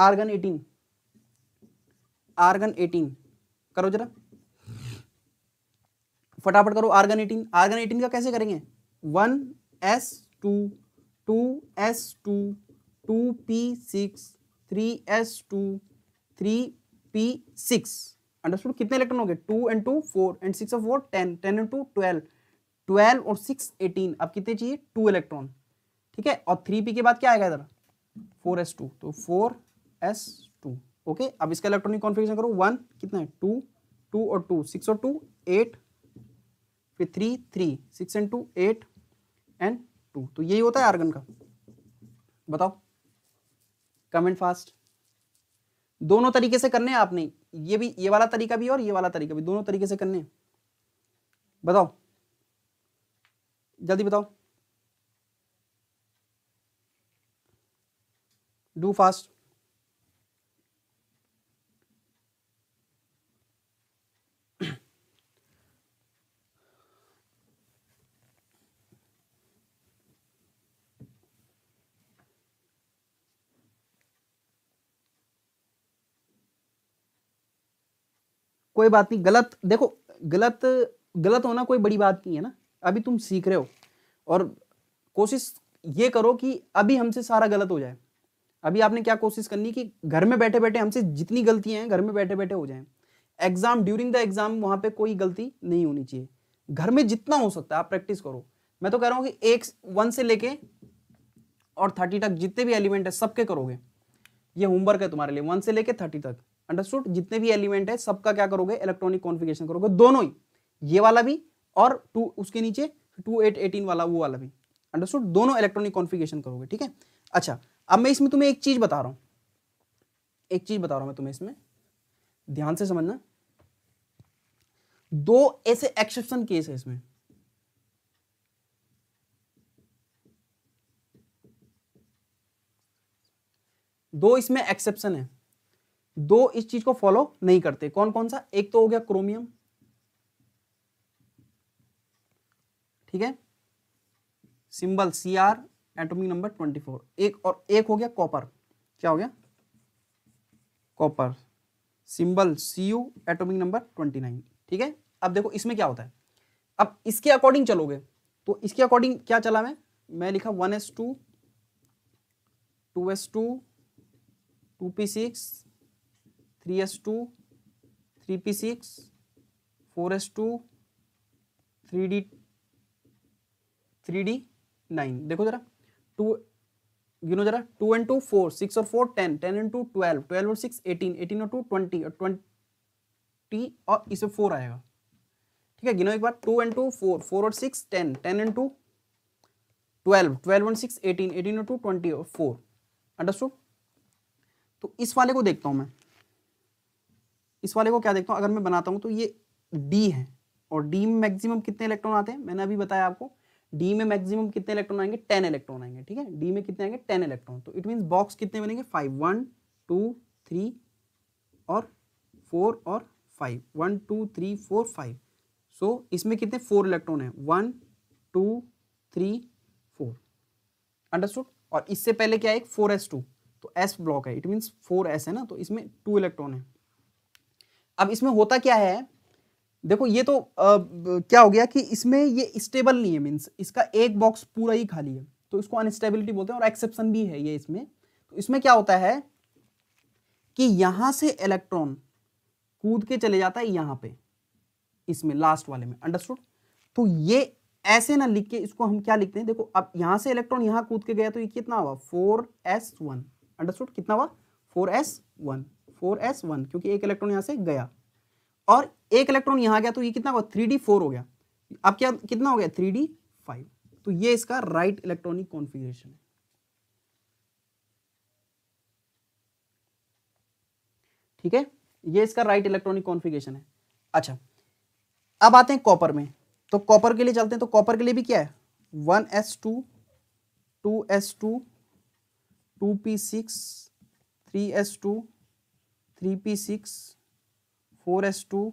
argon eighteen argon eighteen करो जरा फटाफट करो आर्गन एटीन आर्गन एटीन का कैसे करेंगे one S two two S two two P six three S two three P six understood कितने इलेक्ट्रॉन हो गए two and two four and six of four ten ten and two twelve twelve और सिक्स एटीन अब कितने चाहिए टू इलेक्ट्रॉन ठीक है और थ्री पी के बाद क्या आएगा इधर फोर एस टू तो फोर एस टू ओके अब इसका इलेक्ट्रॉनिक कॉन्फिग्रेशन करो वन कितना है टू टू और टू सिक्स और टू एट फिर three three six and two eight and two तो यही होता है आर्गन का बताओ कमेंट फास्ट दोनों तरीके से करने हैं आपने ये भी ये वाला तरीका भी और ये वाला तरीका भी दोनों तरीके से करने हैं बताओ जल्दी बताओ डू फास्ट कोई बात नहीं गलत देखो गलत गलत होना कोई बड़ी बात नहीं है ना अभी तुम सीख रहे हो और कोशिश ये करो कि अभी हमसे सारा गलत हो जाए अभी आपने क्या कोशिश करनी कि घर में बैठे बैठे हमसे जितनी गलतियां हैं घर में बैठे बैठे हो जाए एग्जाम ड्यूरिंग द एग्जाम वहां पे कोई गलती नहीं होनी चाहिए घर में जितना हो सकता है आप प्रैक्टिस करो मैं तो कह रहा हूं कि एक वन से लेके और थर्टी तक जितने भी एलिमेंट है सबके करोगे ये होमवर्क है तुम्हारे लिए वन से लेके थर्टी तक अंडरस्टूड जितने भी एलिमेंट है सबका क्या करोगे इलेक्ट्रॉनिक कॉन्फिगेशन करोगे दोनों ही ये वाला भी और टू उसके नीचे टू एट एटीन वाला वो वाला भी अंडरस्टूड दोनों इलेक्ट्रॉनिक कॉन्फिगेशन करोगे ठीक है अच्छा अब मैं इसमें तुम्हें एक चीज बता रहा हूं एक चीज बता रहा हूं मैं तुम्हें इसमें ध्यान से समझना दो ऐसे एक्सेप्शन केस है इसमें दो इसमें एक्सेप्शन है दो इस चीज को फॉलो नहीं करते कौन कौन सा एक तो हो गया क्रोमियम ठीक है symbol C R atomic number twenty four एक और एक हो गया कॉपर क्या हो गया copper symbol C U atomic number twenty nine ठीक है अब देखो इसमें क्या होता है अब इसके अकॉर्डिंग चलोगे तो इसके अकॉर्डिंग क्या चला मैं मैं लिखा one S two two S two two P six three S two three P six four S two three D three D nine देखो जरा टू गिनो जरा two and two four six और four ten ten and two twelve twelve और सिक्स एटीन एटीन और टू ट्वेंटी और ट्वेंटी और इसे फोर आएगा ठीक है गिनो एक बार two and two four four और six ten ten and two twelve twelve and six eighteen eighteen और टू ट्वेंटी और फोर अंडरस्टूड तो इस वाले को देखता हूँ मैं इस वाले को क्या देखता हूँ अगर मैं बनाता हूँ तो ये डी है और डी में मैक्सिमम कितने इलेक्ट्रॉन आते हैं मैंने अभी बताया आपको डी में मैक्सिमम कितने इलेक्ट्रॉन आएंगे टेन इलेक्ट्रॉन आएंगे ठीक है डी में कितने आएंगे टेन इलेक्ट्रॉन तो इट मीन्स बॉक्स कितने बनेंगे फाइव वन टू थ्री और फोर और five one two three four five so इसमें कितने फोर इलेक्ट्रॉन है one two three four understood और इससे पहले क्या है फोर एस टू तो एस ब्लॉक है इट मीन्स फोर एस है ना तो इसमें टू इलेक्ट्रॉन है अब इसमें होता क्या है देखो ये तो आ, क्या हो गया कि इसमें ये स्टेबल नहीं है मीन्स इसका एक बॉक्स पूरा ही खाली है तो इसको अनस्टेबिलिटी बोलते हैं और एक्सेप्शन भी है ये इसमें तो इसमें क्या होता है कि यहां से इलेक्ट्रॉन कूद के चले जाता है यहां पे इसमें लास्ट वाले में अंडरस्टूड तो ये ऐसे ना लिख के इसको हम क्या लिखते हैं देखो अब यहां से इलेक्ट्रॉन यहां कूद के गया तो ये कितना हुआ फोर एस वन अंडरस्टूड कितना हुआ four S one four S one क्योंकि एक इलेक्ट्रॉन यहाँ से गया और एक इलेक्ट्रॉन यहाँ गया तो ये कितना हुआ थ्री डी फोर हो गया अब क्या कितना हो गया थ्री डी फाइव तो ये इसका राइट इलेक्ट्रॉनिक कॉन्फ़िगरेशन है ठीक है ये इसका राइट इलेक्ट्रॉनिक कॉन्फ़िगरेशन है अच्छा अब आते हैं कॉपर में तो कॉपर के लिए चलते हैं तो कॉपर के लिए भी क्या है one S two two S two two P six three S two three P six four S two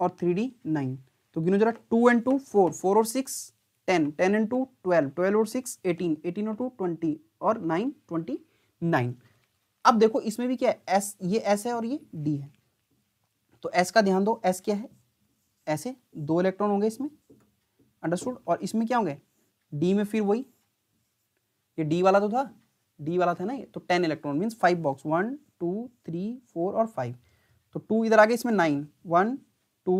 और थ्री डी नाइन तो गिनो जरा two and two four four और six ten ten and two twelve twelve और सिक्स एटीन एटीन और टू ट्वेंटी और नाइन ट्वेंटी नाइन अब देखो इसमें भी क्या है एस ये एस है और ये डी है तो एस का ध्यान दो एस क्या है ऐसे दो इलेक्ट्रॉन होंगे इसमें अंडरस्टूड और इसमें क्या होंगे डी में फिर वही ये डी वाला तो था डी वाला था ना ये तो ten electron means five box one two three four और फाइव तो टू इधर आ गया इसमें nine one two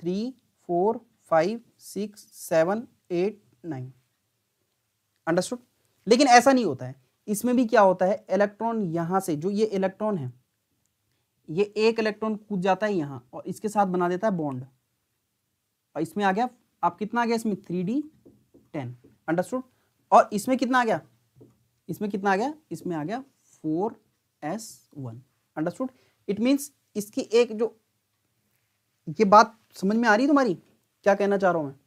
three four five six seven eight nine understood लेकिन ऐसा नहीं होता है इसमें भी क्या होता है इलेक्ट्रॉन यहाँ से जो ये इलेक्ट्रॉन है ये एक इलेक्ट्रॉन कूद जाता है यहाँ और इसके साथ बना देता है बॉन्ड और इसमें आ गया आप कितना आ गया इसमें थ्री डी टेन अंडरस्टूड और इसमें कितना आ गया इसमें कितना आ गया इसमें आ गया four S one understood it means इसकी एक जो ये बात समझ में आ रही है तुम्हारी क्या कहना चाह रहा हूं मैं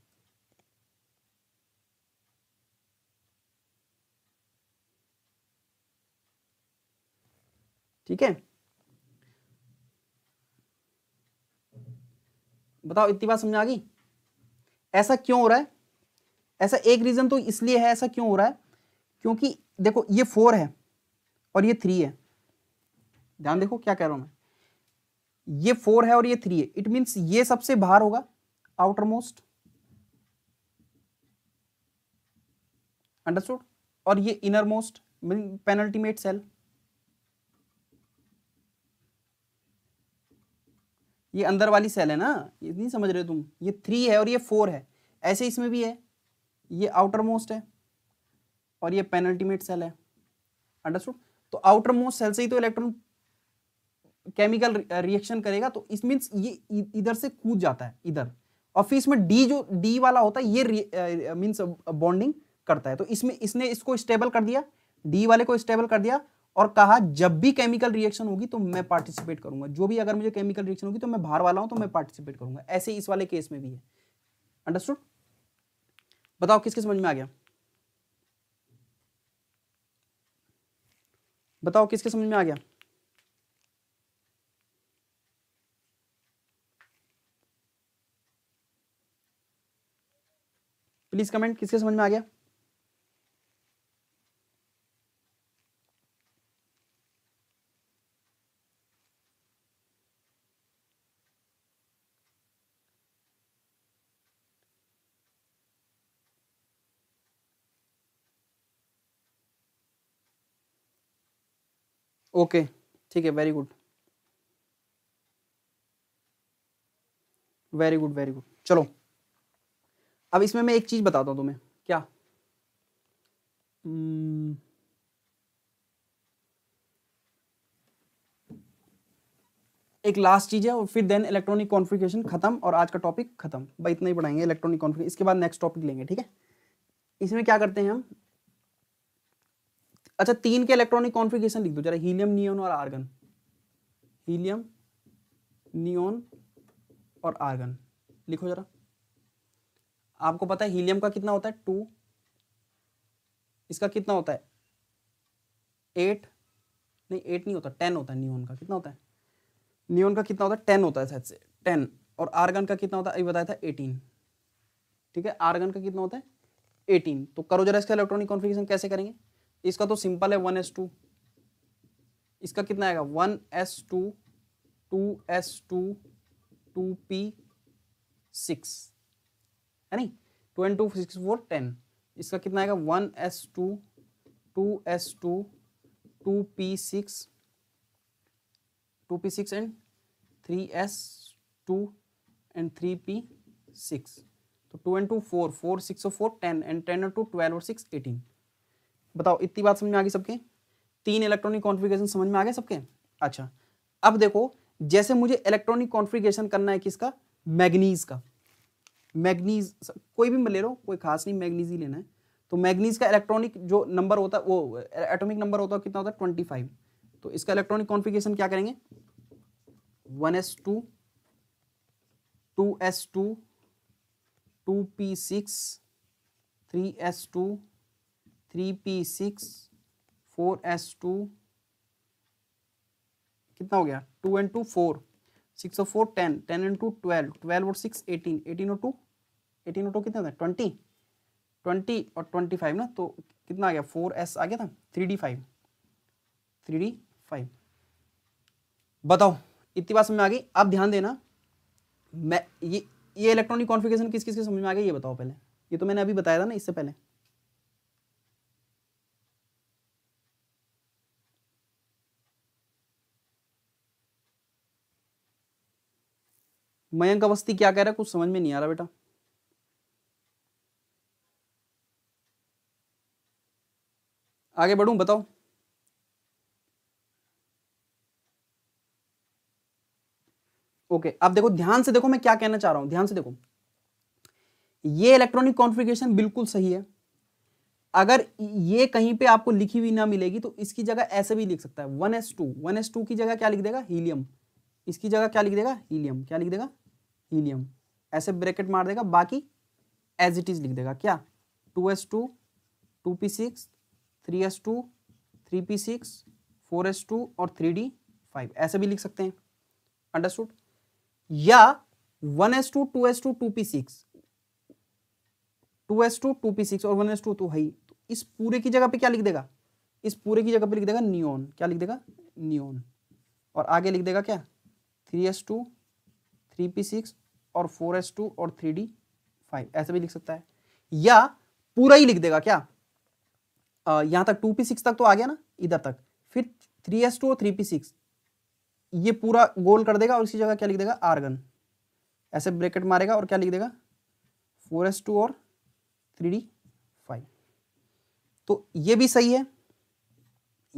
ठीक है बताओ इतनी बात समझ आ गई ऐसा क्यों हो रहा है ऐसा एक रीजन तो इसलिए है ऐसा क्यों हो रहा है क्योंकि देखो ये फोर है और ये थ्री है ध्यान देखो क्या कह रहा हूं मैं ये फोर है और ये थ्री है इट मीन्स ये सबसे बाहर होगा आउटर मोस्ट अंडरस्टूड और ये इनर मोस्ट पेनल्टीमेट सेल ये अंदर वाली सेल है ना ये नहीं समझ रहे तुम ये थ्री है और ये फोर है ऐसे इसमें भी है ये आउटर मोस्ट है और ये पेनल्टीमेट सेल है अंडरस्टूड तो आउटर मोस्ट सेल से ही तो इलेक्ट्रॉन केमिकल रिएक्शन uh, करेगा तो इस मीन्स ये इधर से कूद जाता है इधर और फिर इसमें डी जो डी वाला होता है ये मीन्स बॉन्डिंग uh, uh, करता है तो इसमें इसने इसको स्टेबल कर दिया डी वाले को स्टेबल कर दिया और कहा जब भी केमिकल रिएक्शन होगी तो मैं पार्टिसिपेट करूंगा जो भी अगर मुझे केमिकल रिएक्शन होगी तो मैं बाहर वाला हूं तो मैं पार्टिसिपेट करूंगा ऐसे इस वाले केस में भी है अंडरस्टूड बताओ किसके समझ में आ गया बताओ किसके समझ में आ गया प्लीज कमेंट किसके समझ में आ गया ओके ठीक है very good very good very good चलो अब इसमें मैं एक चीज़ बताता हूं तुम्हें क्या hmm. एक लास्ट चीज़ है और फिर देन इलेक्ट्रॉनिक कॉन्फ़िगरेशन खत्म और आज का टॉपिक खत्म भाई इतना ही पढ़ाएंगे इलेक्ट्रॉनिक कॉन्फ़िगरेशन इसके बाद नेक्स्ट टॉपिक लेंगे ठीक है इसमें क्या करते हैं हम अच्छा तीन के इलेक्ट्रॉनिक कॉन्फ़िगरेशन लिख दो जरा हीलियम नियोन और आर्गन हीलियम नियोन और आर्गन लिखो जरा आपको पता है हीलियम का कितना होता है टू इसका कितना होता है एट नहीं एट नहीं होता टेन होता है न्यून का कितना होता है न्यून का कितना होता है टेन होता है शायद से टेन और आर्गन का कितना होता है अभी बताया था एटीन ठीक है आर्गन का कितना होता है एटीन तो करो जरा इसका इलेक्ट्रॉनिक कॉन्फ़िगरेशन कैसे करेंगे इसका तो सिंपल है वन एस टू इसका कितना आएगा one S two two S two two P six है नहीं two N two six four ten इसका कितना आएगा one S two two S two two P six two P six and three S two and three P six तो two N two four four six और फोर टेन एंड टेन और टू ट्वेल्व और सिक्स एटीन बताओ इतनी बात समझ में आ गई सबके तीन इलेक्ट्रॉनिक कॉन्फ़िगरेशन समझ में आ गए सबके अच्छा अब देखो जैसे मुझे इलेक्ट्रॉनिक कॉन्फ़िगरेशन करना है किसका मैग्नीज का मैग्नीज कोई भी ले रहा हूँ कोई खास नहीं मैग्नीज ही लेना है तो मैग्नीज का इलेक्ट्रॉनिक जो नंबर होता है वो एटॉमिक नंबर होता है कितना होता है ट्वेंटी फाइव तो इसका इलेक्ट्रॉनिक कॉन्फिगेशन क्या करेंगे one S two two S two two P six three S two three P six four S two कितना हो गया two and two four six oh और four ten ten into twelve twelve और सिक्स एटीन एटीन और टू एटीन और टू कितने था ट्वेंटी ट्वेंटी और ट्वेंटी फाइव ना तो कितना आ गया फोर एस आ गया था three d five three d five बताओ इतनी बात समझ में आ गई अब ध्यान देना मैं ये ये इलेक्ट्रॉनिक कॉन्फ़िगरेशन किस किस के समझ में आ गई ये बताओ पहले ये तो मैंने अभी बताया था ना इससे पहले मयंक अवस्थी क्या कह रहा है कुछ समझ में नहीं आ रहा बेटा आगे बढ़ू बताओ ओके अब देखो ध्यान से देखो मैं क्या कहना चाह रहा हूं ध्यान से देखो ये इलेक्ट्रॉनिक कॉन्फ़िगरेशन बिल्कुल सही है अगर ये कहीं पे आपको लिखी हुई ना मिलेगी तो इसकी जगह ऐसे भी लिख सकता है one S two one S two की जगह क्या लिख देगा हीलियम इसकी जगह क्या लिख देगा हीलियम क्या लिख देगा हीलियम ऐसे ब्रैकेट मार देगा बाकी एज इट इज लिख देगा क्या two S two two P six three S two three P six four S two और थ्री डी फाइव ऐसे भी लिख सकते हैं अंडरस्टूड या one S two two S two two P six two S two two P six और वन एस टू तो हाई तो इस पूरे की जगह पे क्या लिख देगा इस पूरे की जगह पे लिख देगा नियोन क्या लिख देगा नियोन और आगे लिख देगा क्या three S two three P six और फोर एस टू और थ्री डी फाइव ऐसे भी लिख सकता है या पूरा ही लिख देगा क्या यहां तक टू पी सिक्स तक तो आ गया ना इधर तक फिर थ्री एस टू और थ्री पी सिक्स ये पूरा गोल कर देगा और इसी जगह क्या लिख देगा आर्गन ऐसे ब्रेकेट मारेगा और क्या लिख देगा फोर एस टू और थ्री डी फाइव तो ये भी सही है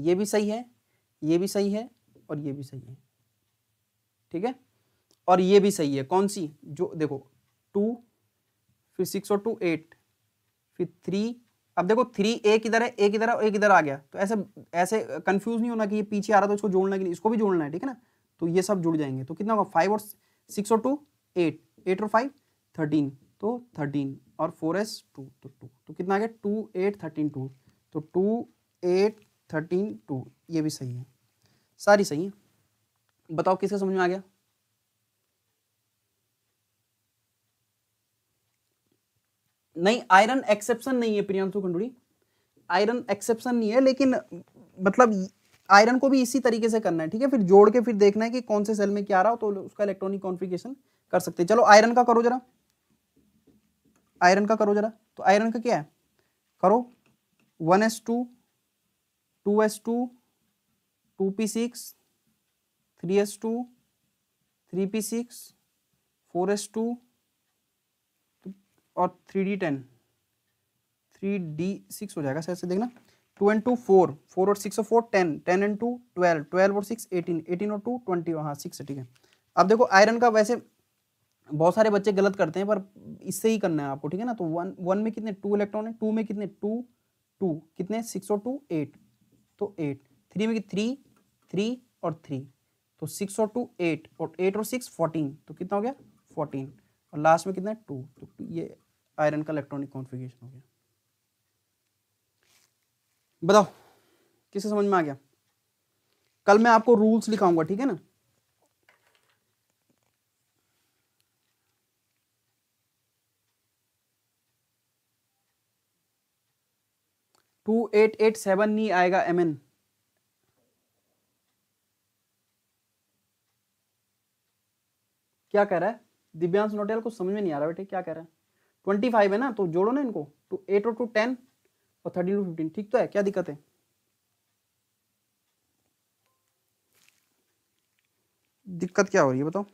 ये भी सही है ये भी सही है और ये भी सही है ठीक है और ये भी सही है कौन सी जो देखो टू फिर सिक्स और टू एट फिर थ्री अब देखो थ्री ए किधर है ए किधर है और ए किधर आ गया तो ऐसे ऐसे कंफ्यूज नहीं होना कि ये पीछे आ रहा था तो इसको जोड़ना कि नहीं इसको भी जोड़ना है ठीक है ना तो ये सब जुड़ जाएंगे तो कितना होगा फाइव और सिक्स और टू एट एट और फाइव थर्टीन तो थर्टीन और फोर एस टू तो टू तो कितना आ गया टू एट थर्टीन टू तो टू एट थर्टीन टू ये भी सही है सारी सही है बताओ किसका समझ में आ गया नहीं आयरन एक्सेप्शन नहीं है प्रियांशु खंडूरी आयरन एक्सेप्शन नहीं है लेकिन मतलब आयरन को भी इसी तरीके से करना है ठीक है फिर जोड़ के फिर देखना है कि कौन से सेल में क्या आ रहा हो तो उसका इलेक्ट्रॉनिक कॉन्फिगेशन कर सकते हैं चलो आयरन का करो जरा आयरन का करो जरा तो आयरन का क्या है करो one S two two S two two P six three S two three P six four S two और three D ten three d six हो जाएगा सर से देखना two and two four four और सिक्स और four ten ten and two twelve twelve और सिक्स एटीन एटीन और टू ट्वेंटी हाँ सिक्स ठीक है अब देखो आयरन का वैसे बहुत सारे बच्चे गलत करते हैं पर इससे ही करना है आपको ठीक है ना तो वन वन में कितने टू इलेक्ट्रॉन है टू में कितने टू टू कितने सिक्स और टू एट तो एट थ्री में थ्री थ्री और थ्री तो सिक्स और टू एट और एट और सिक्स फोर्टीन तो कितना हो गया फोर्टीन और लास्ट में कितना है टू तो ये आयरन का इलेक्ट्रॉनिक कॉन्फ़िगरेशन हो गया बताओ किसे समझ में आ गया कल मैं आपको रूल्स लिखाऊंगा ठीक है ना टू एट एट सेवन नहीं आएगा एम एन क्या कह रहा है दिव्यांश नोटियाल कुछ समझ में नहीं आ रहा बेटे क्या कह रहा है ट्वेंटी फाइव है ना तो जोड़ो ना इनको टू तो एट और टू टेन और थर्टीन टू फिफ्टीन ठीक तो है क्या दिक्कत है दिक्कत क्या हो रही है बताओ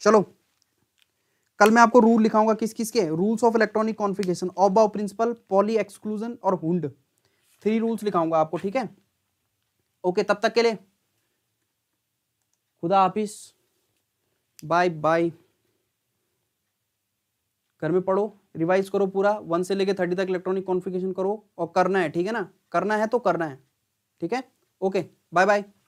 चलो कल मैं आपको रूल लिखाऊंगा किस किस के rules of electronic configuration aufbau principle Pauli exclusion और हुंड थ्री रूल्स लिखाऊंगा आपको ठीक है ओके तब तक के लिए खुदा हाफिस बाय बाय घर में पढ़ो रिवाइज करो पूरा वन से लेके थर्टी तक इलेक्ट्रॉनिक कॉन्फिगेशन करो और करना है ठीक है ना करना है तो करना है ठीक है ओके बाय बाय